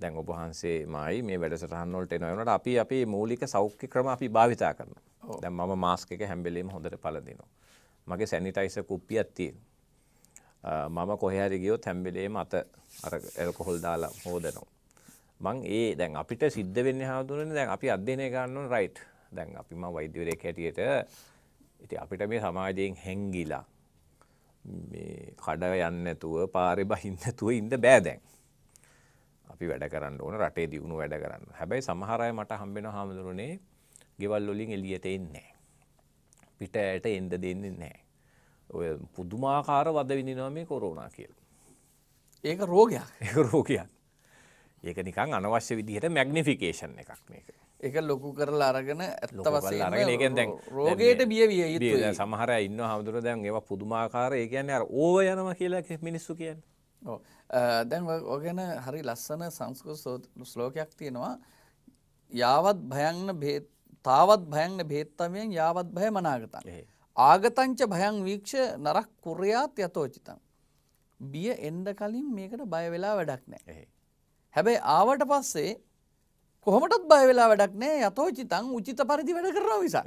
S2: දැන් ඔබ වහන්සේ මයි මේ වැඩසටහන් වලට එනවා වෙනකොට අපි අපේ මූලික සෞඛ්‍ය ක්‍රම අපි භාවිතා කරනවා. දැන් මම මාස්ක එක හැම වෙලෙම හොඳට පළඳිනවා. මගේ සැනිටයිසර් කුප්පියක් තියෙනවා. මම කොහේ හරි ගියොත් හැම වෙලෙම අත අර ඇල්කොහොල් දාලා හොදනවා. මං ඒ දැන් අපිට සිද්ධ වෙන්න හාදුරන දැන් අපි අධ්‍යනය ගන්නවන් රයිට් දැන් අපි ම වෛද්‍යවරයක් හැටියට ඉති අපිට මේ සමාජයෙන් හැංගිලා කඩ යන්නතුව පාරි බහින්නතුව ඉන්න බෑදැන් අපි වැඩ කරන්න ඕන රටේ දියුණු වැඩ කරන්න හැබැයි සමහරය මට හම්බෙන හාමුදුරනේ ගෙවල්ලොලින් එලියට එන්නේ පිට ඇයට එන්ඩ දෙන්නේ නෑ ඔය පුදුමාකාර වද විනිනාමේ කොරෝනා කියල ඒක රෝගයක් ඒ රෝගයක් ඒක නිකන් අනවශ්‍ය විදිහට මැග්නිෆිකේෂන් එකක් මේක.
S1: ඒක ලොකු කරලා අරගෙන ඇත්ත වශයෙන්ම රෝගයට
S2: බිය විය යුතුයි. සමහර අය ඉන්නවා හැමදෙරෝ දැන් ඒවා
S1: පුදුමාකාර ඒ කියන්නේ අර ඕව යනවා කියලා මිනිස්සු කියන්නේ. ඔව්. දැන් ඔය ගැන හරි ලස්සන සංස්කෘත ශ්ලෝකයක් තියෙනවා. යාවත් භයන්න භේත් තාවත් භයන්න භේත්තමයෙන් යාවත් භය මනාගතන්. ආගතංච භයන් වීක්ෂ නරක් කුරයාත් යතෝචිතන්. බිය එන්ඩ කලින් මේකට බය වෙලා වැඩක් නෑ. හැබැයි ආවට පස්සේ කොහොමටත් බය වෙලා වැඩක් නෑ යතෝචිතං උචිත පරිදි වැඩ කරනවා නිසා.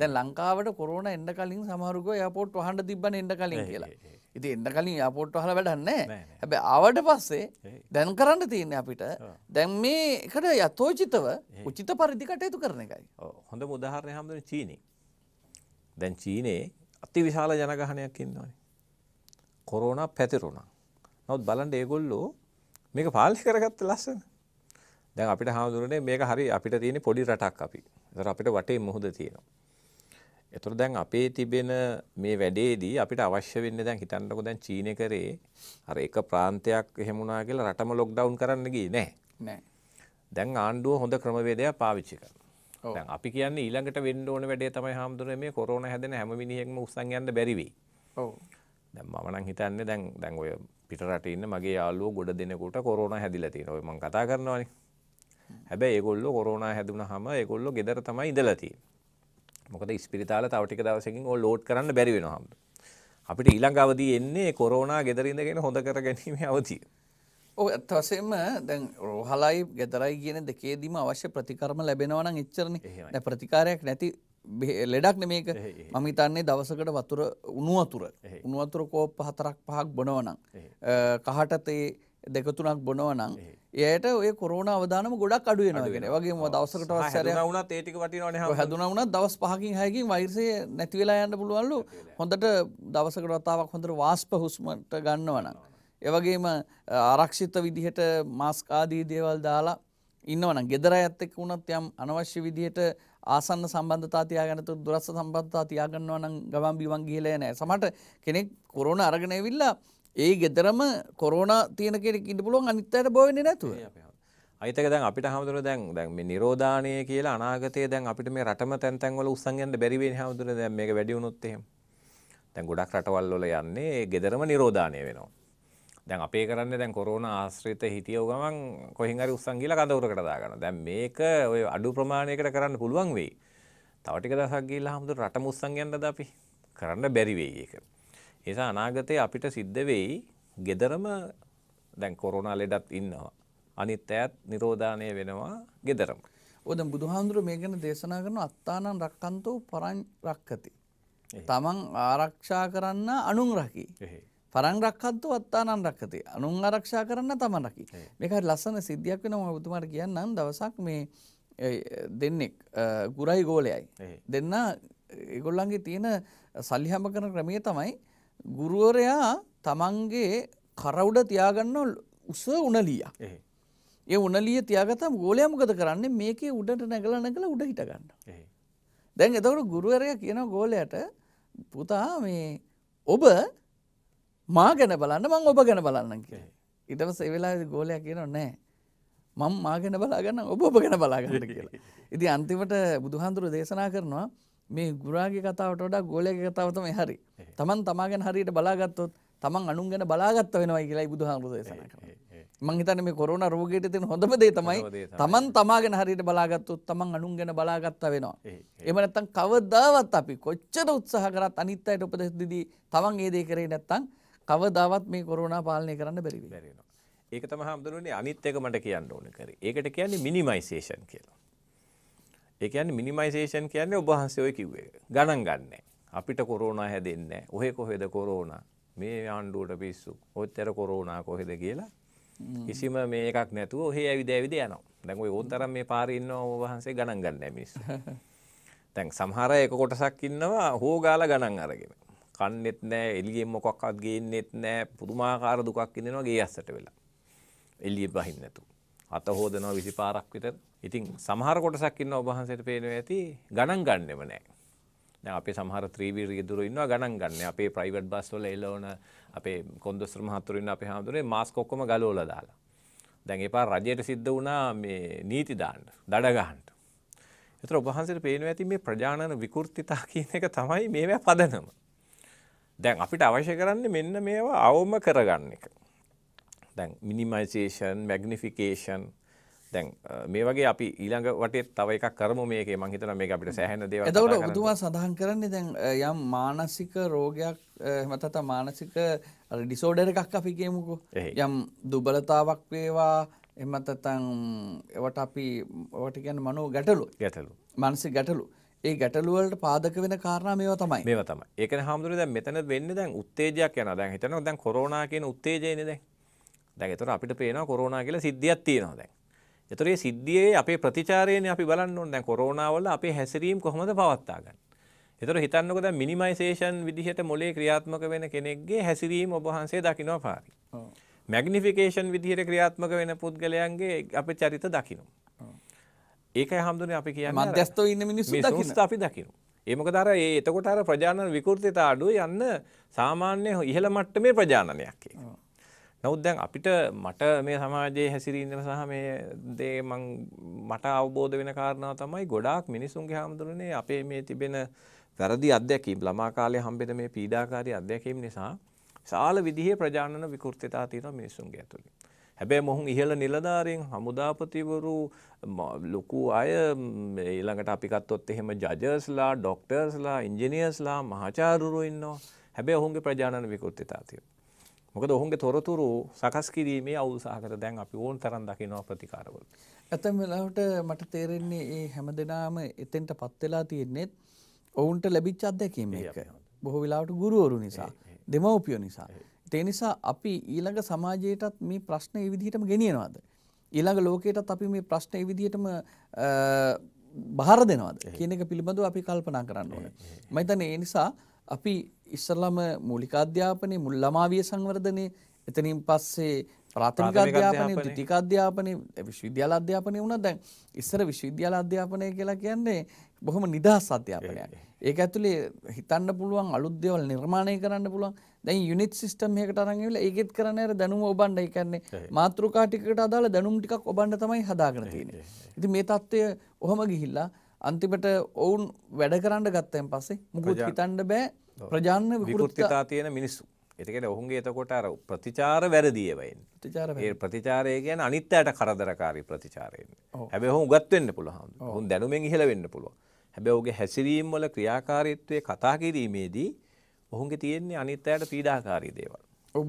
S1: දැන් ලංකාවට කොරෝන එන්න කලින් සමහරුකෝ එයාපෝට් වහන්න තිබ්බන එන්න කලින් කියලා. ඉතින් එන්න කලින් එයාපෝට් වහලා වැඩක් නෑ. හැබැයි ආවට පස්සේ දැන් කරන්න තියෙන්නේ අපිට දැන් මේ එකට යතෝචිතව උචිත පරිදි කටයුතු කරන එකයි.
S2: හොඳ උදාහරණයක් හැමදෙන්නේ චීනේ. දැන් චීනේ
S1: අතිවිශාල ජනගහනයක්
S2: ඉන්නවනේ. කොරෝනා පැතිරුණා. නමුත් බලන්න ඒගොල්ලෝ මේක පාලනය කරගත්ත ලස්සන. දැන් අපිට හාමුදුරනේ මේක හරි අපිට තියෙන පොඩි රටක් අපි. ඒතර අපිට වටේ මුහුද තියෙනවා. ඒතර දැන් අපේ තිබෙන මේ වැඩේදී අපිට අවශ්‍ය වෙන්නේ දැන් හිතන්නකෝ දැන් චීනේ කරේ අර එක ප්‍රාන්තයක් එහෙම වුණා කියලා රටම ලොක්ඩවුන් කරන්න ගියේ නෑ. නෑ. දැන් ආණ්ඩුව හොඳ ක්‍රමවේදයක් පාවිච්චි කරනවා. දැන් අපි කියන්නේ ඊළඟට වෙන්න ඕන වැඩේ තමයි හාමුදුරනේ මේ කොරෝනා හැදෙන හැම මිනිහෙක්ම උස්සන් යන්න බැරි වෙයි. ඔව්. දැන් මම නම් හිතන්නේ දැන් දැන් ඔය පිට රටේ ඉන්න මගේ යාළුවෝ ගොඩ දෙනෙකුට කොරෝනා හැදිලා තියෙනවා. ඔය මම කතා කරනවානේ. හැබැයි ඒගොල්ලෝ කොරෝනා හැදුනහම ඒගොල්ලෝ ගෙදර තමයි ඉඳලා තියෙන්නේ. මොකද ඉස්පිරිතාල තව ටික දවසකින් ඔය ලෝඩ් කරන්න බැරි වෙනවා හැමෝටම.
S1: අපිට ඊළඟ අවදී එන්නේ කොරෝනා ගෙදර ඉඳගෙන හොඳ කර ගැනීමේ අවධිය. ඔව් ඇත්ත වශයෙන්ම දැන් රෝහලයි ගෙදරයි කියන දෙකේදීම අවශ්‍ය ප්‍රතිකර්ම ලැබෙනවා නම් එච්චරනේ. දැන් ප්‍රතිකාරයක් නැති ලෙඩක් මේක මම හිතන්නේ දවසකට වතුර උණු වතුර උණු වතුර කෝප්ප හතරක් පහක් බොනවනම් කහට තේ දෙක තුනක් බොනවා නම් එයට ඔය කොරෝනා අවදානම ගොඩක් අඩු වෙනවා කියන. වගේම දවසකට වස් සැරයක් හැදුනා
S2: වුණත් ඒ ටික වටිනවනේ.
S1: ඔය හැදුනා වුණත් දවස් 5කින් 6කින් වෛරසය නැති වෙලා යන්න පුළුවන්ලු. හොඳට දවසකට වතාවක් හොඳට වාෂ්ප හුස්මට ගන්නවා නම්. ඒ වගේම ආරක්ෂිත විදිහට මාස්ක් ආදී දේවල් දාලා ඉන්නවනම් ගෙදර ඇත් එක්ක වුණත් යම් අනවශ්‍ය විදිහට ආසන්න සම්බන්ධතා තියාගෙන තු දුරස්ස සම්බන්ධතා තියාගන්නවා නම් ගමන් බිමන් ගිහලා නෑ. සමහරට කෙනෙක් කොරෝනා අරගෙන ඇවිල්ලා ඒ ගෙදරම කොරෝනා තියෙන කෙනෙක් ඉන්න පුළුවන් අනිත් අයට බය වෙන්නේ නැතුව.
S2: අයිතක දැන් අපිට හමුදුර දැන් දැන් මේ නිරෝධානය කියලා අනාගතයේ දැන් අපිට මේ රටම තැන් තැන් වල උස්සන් යන්න බැරි වෙන්නේ හමුදුර දැන් මේක වැඩි වුණොත් එහෙම. දැන් ගොඩක් රටවල් වල යන්නේ ගෙදරම නිරෝධානය වෙනවා. දැන් අපේ කරන්න දැන් කොරෝන ආශ්‍රිත හිටියව ගමන් කොහෙන් හරි උස්සන් ගිහලා කඳවුරකට දාගන්න. දැන් මේක ඔය අඩු ප්‍රමාණයකට කරන්න පුළුවන් වෙයි. තව ටික දවසක් ගිහලා හැමදෙර රටම උස්සන් යන්නද අපි කරන්න බැරි වෙයි ඒක. ඒ නිසා අනාගතේ අපිට සිද්ධ වෙයි gederama දැන් කොරෝනා ලෙඩත් ඉන්නවා. අනිත් ඈත් නිරෝධානය වෙනවා gederama.
S1: ඔද බුදුහාමුදුරුවෝ මේ ගැන දේශනා කරන අත්තානං රක්කන්තෝ පරං රක්කති. තමන් ආරක්ෂා කරන්න අනුන් රකි. පරං රක්කද්දෝ අත්තානං රක්කතේ. අනුන් ආරක්ෂා කරන්න තමන් රකින්න. මේක හරි ලස්සන සිද්ධියක් වෙනවා මම ඔබතුමාට කියන්නම් දවසක් මේ දෙන්නෙක් ගුරයි ගෝලයයි දෙන්න ඒගොල්ලන්ගේ තියෙන සල්ලි හැම කරන ක්‍රමය තමයි ගුරුවරයා තමන්ගේ කරවුඩ තියාගන්න උස උනලියක් ඒ උනලිය තියාගතම ගෝලයා මොකද කරන්නේ මේකේ උඩට නැගලා නැගලා උඩ හිට ගන්න දැන් එතකොට ගුරුවරයා කියන ගෝලයට පුතා මේ ඔබ මා ගැන බලන්න මං ඔබ ගැන බලන්න කිය. ඉටම සෙවෙලා ගෝලයක් කියන නෑ. මං මාගෙන බලාගන්න ඔබ ඔබ ගැන බලාගන්න කියලා. ඉති අන්තිමට බුදුහන්තුරු දේශනා කරනවා මේ ගුරාගේ කතාවට වඩා ගෝලයක කතාවතම හරි. තමන් තමාගෙන හරියට බලාගත්තොත් තමන් අනුන් ගැන බලාගත්ත වෙනවා කියලායි බුදුහන්තුරු දේශනා කරනවා. මං හිතන්නේ මේ කොරෝනා රෝගයට තියෙන හොඳම දේ තමයි තමන් තමාගෙන හරියට බලාගත්තොත් තමන් අනුන් ගැන බලාගත්ත වෙනවා. එහෙම නැත්නම් කවදාවත් අපි කොච්චර උත්සාහ කරත් අනිත් අයට උපදෙස් දෙදී තමන් ඒ දේ කරේ නැත්නම් කවදාවත් මේ කොරෝනා පාලනය කරන්න බැරි බැරිෙනවා.
S2: ඒක තම හාමුදුරුවනේ අනිත් එක මට කියන්න ඕන කරේ. ඒකට කියන්නේ මිනිමයිසේෂන් කියලා. ඒ කියන්නේ මිනිමයිසේෂන් කියන්නේ ඔබ වහන්සේ ඔය කිව්වේ එක. ගණන් ගන්න. අපිට කොරෝනා හැදෙන්නේ නැහැ. ඔහෙ කොහෙද කොරෝනා? මේ ආණ්ඩුවට පිස්සු. ඔච්චර කොරෝනා කොහෙද කියලා කිසිම මේ එකක් නැතුව ඔහෙ ඇවිද ඇවිද යනවා. දැන් ඔය ඕතරම් මේ පාරේ ඉන්නවා ඔබ වහන්සේ ගණන් ගන්න නැහැ මිනිස්සු. දැන් සමහර අය එක කොටසක් ඉන්නවා හෝ ගාලා ගණන් අරගෙන. කන්නෙත් නෑ එළියෙන් මොකක්වත් ගේන්නෙත් නෑ පුදුමාකාර දුකක් ඉඳිනවා ගේ ඇස්සට වෙලා. එළිය බහින්න නැතු. අත හොදනවා 20 පාරක් විතර. ඉතින් සමහර කොටසක් ඉන්න ඔබ වහන්සේට පේනවා ඇති ගණන් ගන්නෙම නෑ. දැන් අපේ සමහර ත්‍රිවිධ දුර ඉන්නවා ගණන් ගන්න. අපේ ප්‍රයිවට් බස් වල එළවන අපේ කොන්දොස්තර මහතුරු ඉන්න අපේ හැමදෙරේ මාස්ක් ඔක්කොම ගලවලා දාලා. දැන් එපා රජයට සිද්ධ වුණා මේ නීති දාන්න, දඩ ගහන්න. ඒතර ඔබ වහන්සේට පේනවා ඇති මේ ප්‍රජානන විකෘතිතා කියන එක තමයි මේවා පදනම. දැන් අපිට අවශ්‍ය කරන්නේ මෙන්න මේවා අවම කරගන්න එක. දැන් මිනිමයිසේෂන් මැග්නිෆිකේෂන් දැන් මේ වගේ අපි ඊළඟ වටේ තව එකක් කරමු මේකේ මං හිතනවා මේක අපිට සෑහෙන දේවල් කතා කරන්න. එතකොට ඔබතුමා
S1: සඳහන් කරන්නේ දැන් යම් මානසික රෝගයක් එහෙම නැත්නම් මානසික අර ඩිසෝඩර් එකක් අපි කියමුකෝ. යම් දුබලතාවක් වේවා එහෙම නැත්නම් ඒවට අපි ඒවට කියන්නේ මනෝ ගැටලු. ගැටලු. මානසික ගැටලු. ඒ ගැටලුවලට පාදක වෙන කාරණා මේවා තමයි. මේවා තමයි. ඒකනේ හාමුදුරුවනේ දැන් මෙතන වෙන්නේ දැන්
S2: උත්තේජයක් යනවා. දැන් හිතනවා දැන් කොරෝනා කියන උත්තේජයනේ දැන්. දැන් ඒතර අපිට පේනවා කොරෝනා කියලා සිද්ධියක් තියෙනවා දැන්. ඒතර මේ සිද්ධියේ අපේ ප්‍රතිචාරයනේ අපි බලන්න ඕනේ. දැන් කොරෝනා වල අපේ හැසිරීම කොහොමද පවත්වා ගන්න. ඒතර හිතන්නකෝ දැන් මිනිමයිසේෂන් විදිහට මොලේ ක්‍රියාත්මක වෙන කෙනෙක්ගේ හැසිරීම ඔබ වහන්සේ දකින්න පාරි. ඔව්. මැග්නිෆිකේෂන් විදිහට ක්‍රියාත්මක වෙන පුද්ගලයන්ගේ අපේ චරිත දකින්න. ඔව්. ඒක හමුදුනේ අපි කියන්නේ මධ්‍යස්තව ඉන්න මිනිස්සු දකින්න මිනිස්සු අපි දකින්න ඒ මොකද අර ඒ එතකොට අර ප්‍රජානන විකෘතිතා අඩුව යන්න සාමාන්‍ය ඉහළ මට්ටමේ ප්‍රජානනයක් ඒක නමුත් දැන් අපිට මට මේ සමාජයේ හැසිරීම සහ මේ දේ මං මට අවබෝධ වෙන කාරණාව තමයි ගොඩාක් මිනිසුන්ගේ හැමදෙරනේ අපේ මේ තිබෙන වැරදි අත්දැකීම් ළමා කාලේ හම්බෙන මේ පීඩාකාරී අත්දැකීම් නිසා සාල විදිහේ ප්‍රජානන විකෘතිතා තියෙනවා මිනිසුන්ගේ ඇතුළේ හැබැයි මොහුන් ඉහළ නිලධාරීන් හමුදාපතිවරු ලොකු අය ඊළඟට අපි ගත්තොත් එහෙම ජජස්ලා ඩොක්ටර්ස්ලා ඉංජිනියර්ස්ලා මහාචාර්යවරු ඉන්නවා. හැබැයි ඔවුන්ගේ ප්‍රජානන විකෘතිතා තියෙනවා. මොකද ඔහුන්ගේ තොරතුරු සකස් කිරීමේ අවුල්සහගත දැන් අපි ඕන්
S1: තරම් දකිනවා ප්‍රතිකාරවල. ඇතැම් වෙලාවට මට තේරෙන්නේ ඒ හැම දෙනාම එතෙන්ට පත් වෙලා තියෙන්නේත් ඔවුන්ට ලැබිච්ච අත්දැකීම එක. බොහෝ වෙලාවට ගුරුවරු නිසා, දෙමව්පියෝ නිසා. ඒ නිසා අපි ඊළඟ සමාජයටත් මේ ප්‍රශ්න ඒ විදිහටම ගෙනියනවාද? ඊළඟ ලෝකයටත් අපි මේ ප්‍රශ්න ඒ විදිහටම බාර දෙනවාද කියන එක පිළිබඳව අපි කල්පනා කරන්න ඕනේ. මම හිතන්නේ ඒ නිසා අපි ඉස්සරලම මූලික අධ්‍යාපනයේ මුල් ළමාවිය සංවර්ධනයේ එතනින් පස්සේ ප්‍රාථමික අධ්‍යාපනය ද්විතීක අධ්‍යාපනය විශ්වවිද්‍යාල අධ්‍යාපනය වුණා දැන් ඉස්සර විශ්වවිද්‍යාල අධ්‍යාපනය කියලා කියන්නේ බොහොම නිදහස් අධ්‍යාපනයක්. ඒක ඇතුලේ හිතන්න පුළුවන් අලුත් දේවල් නිර්මාණය කරන්න පුළුවන්. දැන් යුනිට් සිස්ටම් එකකට අරන් ඇවිල්ලා ඒකෙත් කරන්නේ අර දැනුම ඔබන්න. ඒ කියන්නේ මාතෘකා ටිකකට අදාළ දැනුම් ටිකක් ඔබන්න තමයි හදාගෙන තියෙන්නේ. ඉතින් මේ தত্ত্বය ඔහම ගිහිල්ලා අන්තිමට ඔවුන් වැඩ කරන්න ගත්තෙන් පස්සේ මුකුත් හිතන්න බෑ ප්‍රජාන්න විකෘතිතා
S2: තියෙන මිනිස්සු. එතිකට ඔහුන්ගේ එතකොට අර ප්‍රතිචාර වැරදියවයින් ඒ ප්‍රතිචාරය ගැන අනිත්‍යයට කරදරකාරී ප්‍රතිචාරයෙන් හැබැයි ඔහු උගත් වෙන්න පුළුවන්. ඔහු දැනුමෙන් ඉහළ වෙන්න පුළුවන්. හැබැයි ඔහුගේ හැසිරීම් වල ක්‍රියාකාරීත්වයේ කතා කිරීමේදී ඔහුගේ තියෙන්නේ අනිත් අයට පීඩාකාරී දේවල්.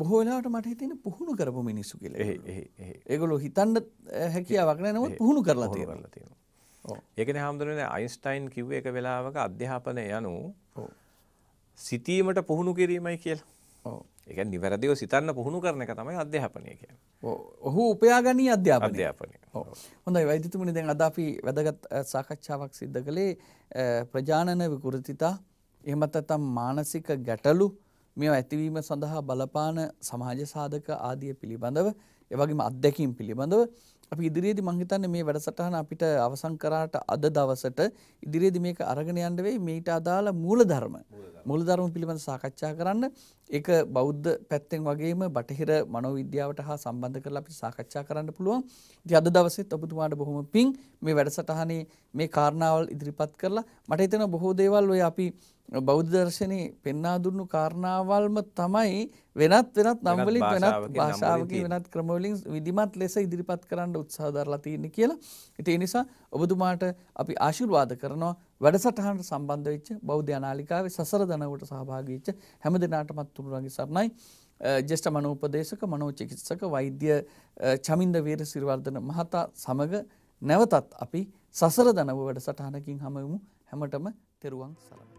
S1: බොහෝ වෙලාවට මට හිතෙන පුහුණු කරපු මිනිස්සු කියලා. එහේ එහේ ඒගොල්ලෝ හිතන්න හැකියාවක් නැහැ නමුත් පුහුණු කරලා තියෙනවා. ඔව්. ඒකනේ හැමදෙරේ අයින්ස්ටයින්
S2: කිව්ව එක වෙලාවක අධ්‍යාපනය යනු සිතීමට පුහුණු කිරීමයි කියලා. ඔව්. එක නිවැරදිව සිතන්න පුහුණු කරන එක තමයි අධ්‍යාපනය කිය
S1: ඔහු උපයාගනී අධ්‍යාපන අධ්‍යාපනය හොඳයි වෛදතුමනි දැන් අදාපි වැදගත් සාකච්ඡාවක් සිද්ධ කළේ ප්‍රජාණන විකෘතිතා එහමත් ඇතම් මානසික ගැටලු මේ ඇතිවීම සඳහා බලපාන සමාජ සාධක ආදිය පිළිබඳව එවගේම අත්දැකීම් පිළිබඳව අපි ඉදිරියේදී මං හිතන්නේ මේ වැඩසටහන අපිට අවසන් කරාට අද දවසට ඉදිරියේදී මේක අරගෙන යන්න වෙයි මේට අදාළ මූලධර්ම මූලධර්ම පිළිබඳ සාකච්ඡා කරන්න ඒක බෞද්ධ පැත්තෙන් වගේම බටහිර මනෝවිද්‍යාවට හා සම්බන්ධ කරලා අපි සාකච්ඡා කරන්න පුළුවන්. ඉතින් අද දවසෙත් ඔබතුමාට බොහොම පිං මේ වැඩසටහනේ මේ කාරණාවල් ඉදිරිපත් කරලා මට හිතෙනවා බොහෝ දේවල් ඔය අපි බෞද්ධ දර්ශනය පෙන්නා දුන්නු කාරණාවල්ම තමයි වෙනත් වෙනත් නම්වලින් වෙනත් භාෂාවකින් වෙනත් ක්‍රමවලින් විදිමත් ලෙස ඉදිරිපත් කරන්න උත්සාධරලා තියන්නේ කියලා. ඉතිේ නිසා ඔබතුමාට අපි ආශිර්වාද කරනවා වැඩසටහන්ට සම්බන්ධ වෙච්ච බෞද්ධ අනාලිකාවේ සසර දනවට සහභාගීච්ච හැම දෙනාටමත් තුරුරගේ සරණයි. ජෙෂ්ට මනෝපදේශක මනෝචිකිත්සක වෛද්‍ය චමින්ද වීර සිරිවර්ධන මහතා සමග නැවතත් අපි සසර දනව වැඩ සටහනකින් හමයමු හැමටම තෙරුවන් සරණ.